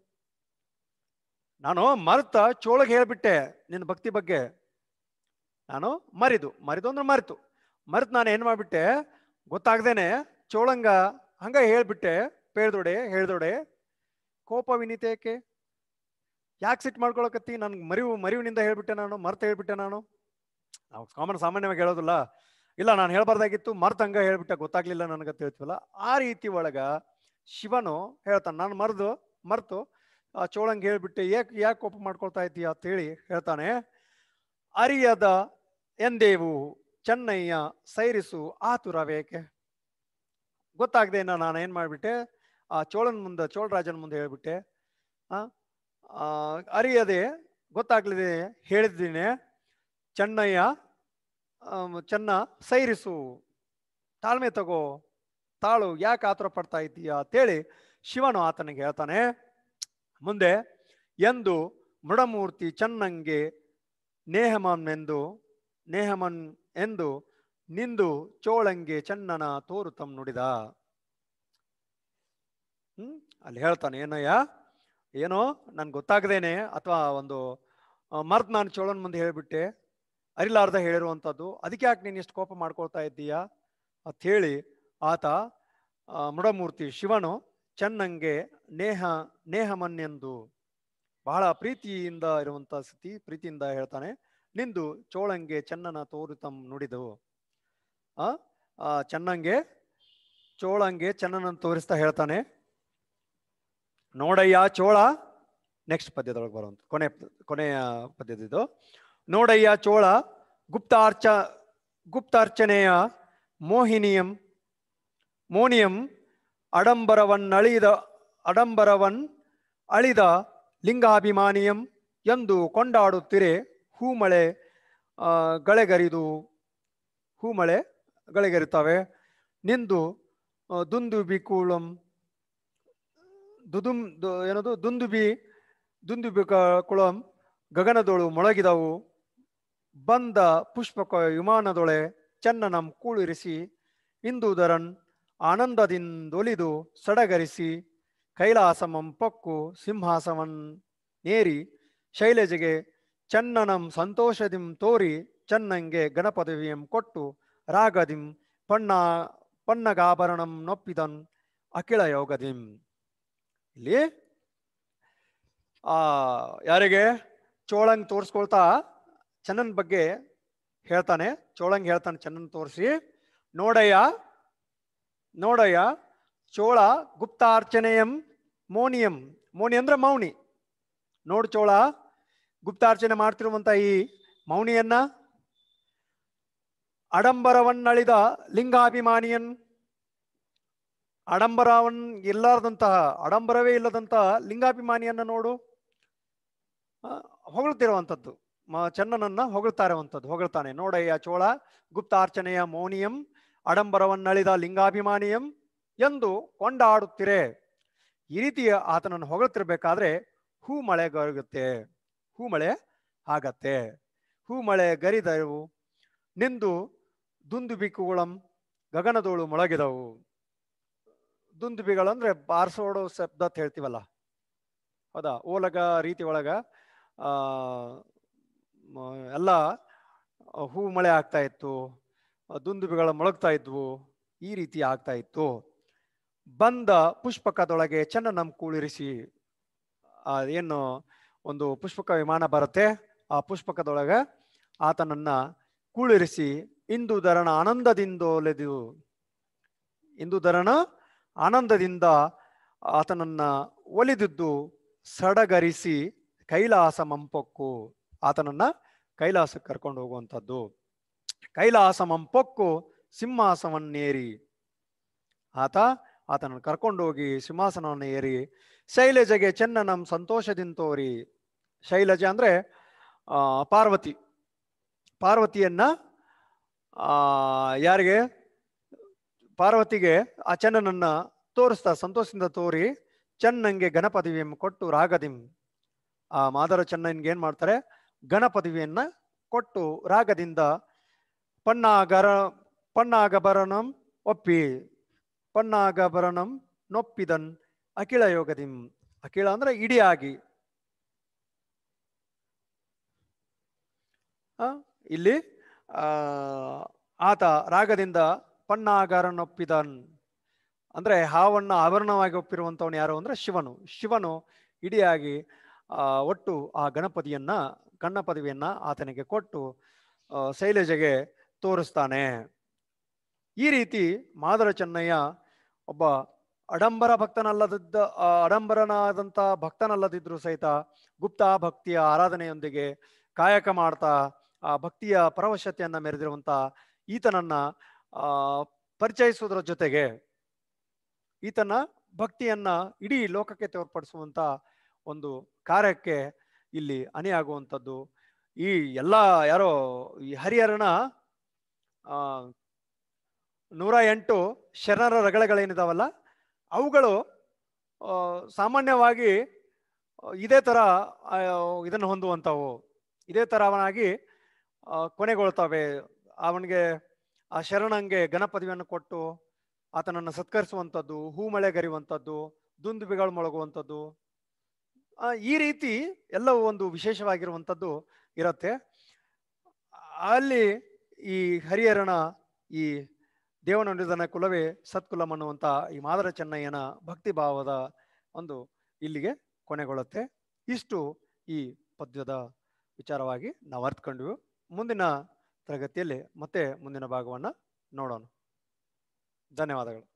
ನಾನು ಮರ್ತ ಚೋಳಗೆ ಹೇಳ್ಬಿಟ್ಟೆ ನಿನ್ನ ಭಕ್ತಿ ಬಗ್ಗೆ ನಾನು ಮರಿದು ಮರಿದು ಅಂದ್ರೆ ಮರೆತು ಮರೆತು ನಾನು ಏನು ಮಾಡಿಬಿಟ್ಟೆ ಗೊತ್ತಾಗ್ದೇನೆ ಚೋಳಂಗ ಹಂಗ ಹೇಳ್ಬಿಟ್ಟೆ ಪೇಳ್ದೊಡೆ ಹೇಳ್ದೊಡೆ ಕೋಪ ವಿನೀತೆ ಯಾಕೆ ಸಿಟ್ಟು ಮಾಡ್ಕೊಳಕತ್ತಿ ನನ್ಗೆ ಮರಿವು ಮರಿವಿನಿಂದ ಹೇಳ್ಬಿಟ್ಟೆ ನಾನು ಮರ್ತ ಹೇಳ್ಬಿಟ್ಟೆ ನಾನು ನಾವು ಕಾಮನ್ ಸಾಮಾನ್ಯವಾಗಿ ಹೇಳೋದಿಲ್ಲ ಇಲ್ಲ ನಾನು ಹೇಳಬಾರ್ದಾಗಿತ್ತು ಮರ್ತ ಹಂಗ ಹೇಳ್ಬಿಟ್ಟೆ ಗೊತ್ತಾಗ್ಲಿಲ್ಲ ನನಗೆ ತಿಳ್ತೀವಲ್ಲ ಆ ರೀತಿ ಒಳಗ ಶಿವನು ಹೇಳ್ತಾನೆ ನಾನು ಮರೆದು ಮರ್ತು ಆ ಚೋಳಂಗೆ ಹೇಳ್ಬಿಟ್ಟು ಯಾಕೆ ಯಾಕೆ ಕೋಪ ಮಾಡ್ಕೊಳ್ತಾ ಇದೀಯ ಅಂತೇಳಿ ಹೇಳ್ತಾನೆ ಅರಿಯದ ಎಂದೇವು ಚೆನ್ನಯ್ಯ ಸೈರಿಸು ಆತುರವೇಕೆ ಗೊತ್ತಾಗದೆ ನಾನು ಏನು ಮಾಡಿಬಿಟ್ಟೆ ಆ ಚೋಳನ ಮುಂದೆ ಚೋಳರಾಜನ ಮುಂದೆ ಹೇಳಿಬಿಟ್ಟೆ ಅರಿಯದೆ ಗೊತ್ತಾಗ್ಲಿದೆ ಹೇಳಿದ್ದೀನಿ ಚೆನ್ನಯ್ಯ ಚೆನ್ನ ಸೈರಿಸು ತಾಳ್ಮೆ ತಗೋ ತಾಳು ಯಾಕೆ ಆತುರ ಪಡ್ತಾ ಇದ್ದೀಯಾ ಅಂತೇಳಿ ಶಿವನು ಆತನಿಗೆ ಹೇಳ್ತಾನೆ ಮುಂದೆ ಎಂದು ಮೃಡಮೂರ್ತಿ ಚನ್ನಂಗೆ ಎಂದು ನೇಹಮನ್ ಎಂದು ನಿಂದು ಚೋಳಂಗೆ ಚನ್ನನ ತೋರುತಂ ನುಡಿದ ಹ್ಮ್ ಅಲ್ಲಿ ಹೇಳ್ತಾನೆ ಏನಯ್ಯ ಏನೋ ನನ್ಗೆ ಗೊತ್ತಾಗದೇನೆ ಅಥವಾ ಒಂದು ಮರ್ದ್ ನಾನು ಚೋಳನ್ ಮುಂದೆ ಹೇಳಿಬಿಟ್ಟೆ ಅರಿಲಾರ್ದ ಹೇಳಿರುವಂಥದ್ದು ಅದಕ್ಕೆ ಯಾಕೆ ನೀನು ಇಷ್ಟು ಕೋಪ ಮಾಡ್ಕೊಳ್ತಾ ಇದ್ದೀಯಾ ಅಂತ ಹೇಳಿ ಆತ ಮೃಡಮೂರ್ತಿ ಶಿವನು ಚೆನ್ನಂಗೆ ನೇಹ ನೇಹಮನ್ನೆಂದು ಬಹಳ ಪ್ರೀತಿಯಿಂದ ಇರುವಂತ ಸ್ಥಿತಿ ಪ್ರೀತಿಯಿಂದ ಹೇಳ್ತಾನೆ ನಿಂದು ಚೋಳಂಗೆ ಚೆನ್ನನ ತೋರುತಂ ನುಡಿದು ಆ ಚೆನ್ನಂಗೆ ಚೋಳಂಗೆ ಚೆನ್ನನ ತೋರಿಸ್ತಾ ಹೇಳ್ತಾನೆ ನೋಡಯ್ಯ ಚೋಳ ನೆಕ್ಸ್ಟ್ ಪದ್ಯದೊಳಗೆ ಬರುವಂತ ಕೊನೆ ಕೊನೆಯ ಪದ್ಯದಿದು ನೋಡಯ್ಯ ಚೋಳ ಗುಪ್ತಾರ್ಚ ಗುಪ್ತಾರ್ಚನೆಯ ಮೋಹಿನಿಯಂ ಮೋನಿಯಂ ಅಡಂಬರವನ್ನಳಿದ ಅಡಂಬರವನ್ ಅಳಿದ ಲಿಂಗಾಭಿಮಾನಿಯಂ ಎಂದು ಕೊಂಡಾಡುತ್ತಿರೆ ಹೂಮಳೆ ಗಳೆಗರಿದು ಹೂಮಳೆ ಗಳೆಗರಿತವೆ ನಿಂದು ದುಂದುಬಿಕೂಳಂ ದುದುಂ ಏನದು ದುಂದುಬಿ ದುಂದುಬಿ ಕುಳಂ ಗಗನದೊಳು ಮೊಳಗಿದವು ಬಂದ ಪುಷ್ಪಕ ವಿಮಾನದೊಳೆ ಚನ್ನನಂ ಕೂಳಿರಿಸಿ ಇಂದೂದರನ್ ಆನಂದದಿಂದೊಲಿದು ಸಡಗರಿಸಿ ಕೈಲಾಸಮಂ ಸಿಂಹಾಸವನ್ ಸಿಂಹಾಸವನ್ನೇರಿ ಶೈಲಜೆಗೆ ಚನ್ನನಂ ಸಂತೋಷದಿಂ ತೋರಿ ಚನ್ನಂಗೆ ಗಣಪದವಿಯಂ ಕೊಟ್ಟು ರಾಗದಿಂ ಪಣ್ಣ ಪಣ್ಣಗಾಭರಣಂ ನೊಪ್ಪಿದನ್ ಅಖಿಳ ಯೋಗದಿಂ ಇಲ್ಲಿ ಆ ಯಾರಿಗೆ ಚೋಳಂಗ್ ತೋರಿಸ್ಕೊಳ್ತಾ ಚನ್ನನ್ ಬಗ್ಗೆ ಹೇಳ್ತಾನೆ ಚೋಳಂಗ್ ಹೇಳ್ತಾನೆ ಚನ್ನನ್ ತೋರಿಸಿ ನೋಡಯ್ಯ ನೋಡಯ್ಯ ಚೋಳ ಗುಪ್ತಾರ್ಚನೆಯಂ ಮೋನಿಯಂ ಮೋನಿ ಅಂದ್ರೆ ಮೌನಿ ನೋಡು ಚೋಳ ಗುಪ್ತಾರ್ಚನೆ ಮಾಡ್ತಿರುವಂಥ ಈ ಮೌನಿಯನ್ನ ಅಡಂಬರವನ್ನಳಿದ ಲಿಂಗಾಭಿಮಾನಿಯನ್ ಅಡಂಬರವನ್ ಇಲ್ಲದಂತಹ ಅಡಂಬರವೇ ಇಲ್ಲದಂತಹ ಲಿಂಗಾಭಿಮಾನಿಯನ್ನ ನೋಡು ಹೊಗಳ್ತಿರುವಂಥದ್ದು ಚನ್ನನನ್ನ ಹೊಗಳ್ತಾರೆವಂಥದ್ದು ಹೊಗಳ್ತಾನೆ ನೋಡಯ್ಯ ಚೋಳ ಗುಪ್ತಾರ್ಚನೆಯ ಮೌನಿಯಂ ಆಡಂಬರವನ್ನಳಿದ ಲಿಂಗಾಭಿಮಾನಿಯಂ ಎಂದು ಕೊಂಡಾಡುತ್ತಿರೇ ಈ ರೀತಿ ಆತನನ್ನು ಹೊಗಳ್ತಿರ್ಬೇಕಾದ್ರೆ ಹೂ ಮಳೆ ಗರುಗುತ್ತೆ ಹೂ ಮಳೆ ಆಗತ್ತೆ ಹೂ ಮಳೆ ಗರಿದವು ನಿಂದು ದುಂದುಬಿಕ್ಕುಗಳಂ ಗಗನದೋಳು ಮೊಳಗಿದವು ಅಂದ್ರೆ ಬಾರ್ಸೋಡೋ ಶಬ್ದ ಅಂತ ಹೇಳ್ತೀವಲ್ಲ ಹೌದಾ ಓಲಗ ರೀತಿ ಒಳಗ ಎಲ್ಲ ಹೂ ಮಳೆ ಆಗ್ತಾ ಇತ್ತು ದುಂದುಬಿಗಳು ಮೊಳಗ್ತಾ ಇದ್ವು ಈ ರೀತಿ ಆಗ್ತಾ ಇತ್ತು ಬಂದ ಪುಷ್ಪಕದೊಳಗೆ ಚೆನ್ನ ನಮ್ ಕೂಳಿರಿಸಿ ಏನು ಒಂದು ಪುಷ್ಪಕ ವಿಮಾನ ಬರುತ್ತೆ ಆ ಪುಷ್ಪಕದೊಳಗೆ ಆತನನ್ನ ಕೂಳಿರಿಸಿ ಇಂದು ಆನಂದದಿಂದ ಒಲೆದು ಇಂದು ಧರಣ ಆನಂದದಿಂದ ಆತನನ್ನ ಒಲಿದಿದ್ದು ಸಡಗರಿಸಿ ಕೈಲಾಸ ಮಂಪಕ್ಕು ಆತನನ್ನ ಕೈಲಾಸಕ್ಕೆ ಕರ್ಕೊಂಡು ಹೋಗುವಂಥದ್ದು ಕೈಲಾಸಮಂ ಪೊಕ್ಕು ಸಿಂಹಾಸವನ್ನೇರಿ ಆತ ಆತನನ್ನು ಕರ್ಕೊಂಡೋಗಿ ಸಿಂಹಾಸನವನ್ನು ಏರಿ ಶೈಲಜಗೆ ಚೆನ್ನ ನಮ್ಮ ತೋರಿ ಶೈಲಜ ಅಂದರೆ ಪಾರ್ವತಿ ಪಾರ್ವತಿಯನ್ನ ಯಾರಿಗೆ ಪಾರ್ವತಿಗೆ ಆ ಚೆನ್ನನನ್ನ ತೋರಿಸ್ತಾ ಸಂತೋಷದಿಂದ ತೋರಿ ಚೆನ್ನಂಗೆ ಗಣಪದವಿಯಂ ಕೊಟ್ಟು ರಾಗದಿಂ ಆ ಮಾದರ ಚೆನ್ನನ್ಗೆ ಏನ್ ಮಾಡ್ತಾರೆ ಗಣಪದವಿಯನ್ನ ಕೊಟ್ಟು ರಾಗದಿಂದ ಪನ್ನಾಗರ ಪನ್ನಾಗಭರಣಂ ಒಪ್ಪಿ ಪನ್ನಾಗಭರಣಂ ನೊಪ್ಪಿದನ್ ಅಖಿಳ ಯೋಗದಿಂ ಅಖಿಳ ಅಂದ್ರೆ ಇಡಿಯಾಗಿ ಇಲ್ಲಿ ಆತ ರಾಗದಿಂದ ನೊಪ್ಪಿದನ್ ಅಂದ್ರೆ ಹಾವನ್ನ ಆಭರಣವಾಗಿ ಒಪ್ಪಿರುವಂತವನು ಯಾರು ಅಂದ್ರೆ ಶಿವನು ಶಿವನು ಇಡಿಯಾಗಿ ಒಟ್ಟು ಆ ಗಣಪತಿಯನ್ನ ಗಣ್ಣ ಪದವಿಯನ್ನ ಆತನಿಗೆ ಕೊಟ್ಟು ಶೈಲಜೆಗೆ ತೋರಿಸ್ತಾನೆ ಈ ರೀತಿ ಮಾದರ ಚೆನ್ನಯ್ಯ ಒಬ್ಬ ಅಡಂಬರ ಭಕ್ತನಲ್ಲದಿದ್ದ ಅಡಂಬರನಾದಂಥ ಭಕ್ತನಲ್ಲದಿದ್ರು ಸಹಿತ ಗುಪ್ತ ಭಕ್ತಿಯ ಆರಾಧನೆಯೊಂದಿಗೆ ಕಾಯಕ ಮಾಡ್ತಾ ಆ ಭಕ್ತಿಯ ಪರವಶ್ಯತೆಯನ್ನು ಮೆರೆದಿರುವಂಥ ಈತನನ್ನ ಪರಿಚಯಿಸುವುದರ ಜೊತೆಗೆ ಈತನ ಭಕ್ತಿಯನ್ನ ಇಡೀ ಲೋಕಕ್ಕೆ ತೋರ್ಪಡಿಸುವಂಥ ಒಂದು ಕಾರ್ಯಕ್ಕೆ ಇಲ್ಲಿ ಅಣೆಯಾಗುವಂಥದ್ದು ಈ ಎಲ್ಲ ಯಾರೋ ಈ ಹರಿಹರನ ನೂರ ಎಂಟು ಶರಣರ ರಗಳಗಳೇನಿದಾವಲ್ಲ ಅವುಗಳು ಸಾಮಾನ್ಯವಾಗಿ ಇದೇ ಥರ ಇದನ್ನು ಹೊಂದುವಂಥವು ಇದೇ ಥರ ಅವನಾಗಿ ಕೊನೆಗೊಳ್ತಾವೆ ಅವನಿಗೆ ಆ ಶರಣಂಗೆ ಗಣಪದವಿಯನ್ನು ಕೊಟ್ಟು ಆತನನ್ನು ಸತ್ಕರಿಸುವಂಥದ್ದು ಹೂಮಳೆ ಗರಿವಂಥದ್ದು ದುಂದುಬಿಗಳು ಮೊಳಗುವಂಥದ್ದು ಈ ರೀತಿ ಎಲ್ಲವೂ ಒಂದು ವಿಶೇಷವಾಗಿರುವಂಥದ್ದು ಇರುತ್ತೆ ಅಲ್ಲಿ ಈ ಹರಿಹರನ ಈ ದೇವನ ನಿಧನ ಕುಲವೇ ಸತ್ಕುಲಂ ಅನ್ನುವಂಥ ಈ ಮಾದರ ಚೆನ್ನಯ್ಯನ ಭಕ್ತಿ ಭಾವದ ಒಂದು ಇಲ್ಲಿಗೆ ಕೊನೆಗೊಳ್ಳುತ್ತೆ ಇಷ್ಟು ಈ ಪದ್ಯದ ವಿಚಾರವಾಗಿ ನಾವು ಅರ್ತ್ಕೊಂಡ್ವಿ ಮುಂದಿನ ತರಗತಿಯಲ್ಲಿ ಮತ್ತೆ ಮುಂದಿನ ಭಾಗವನ್ನು ನೋಡೋಣ ಧನ್ಯವಾದಗಳು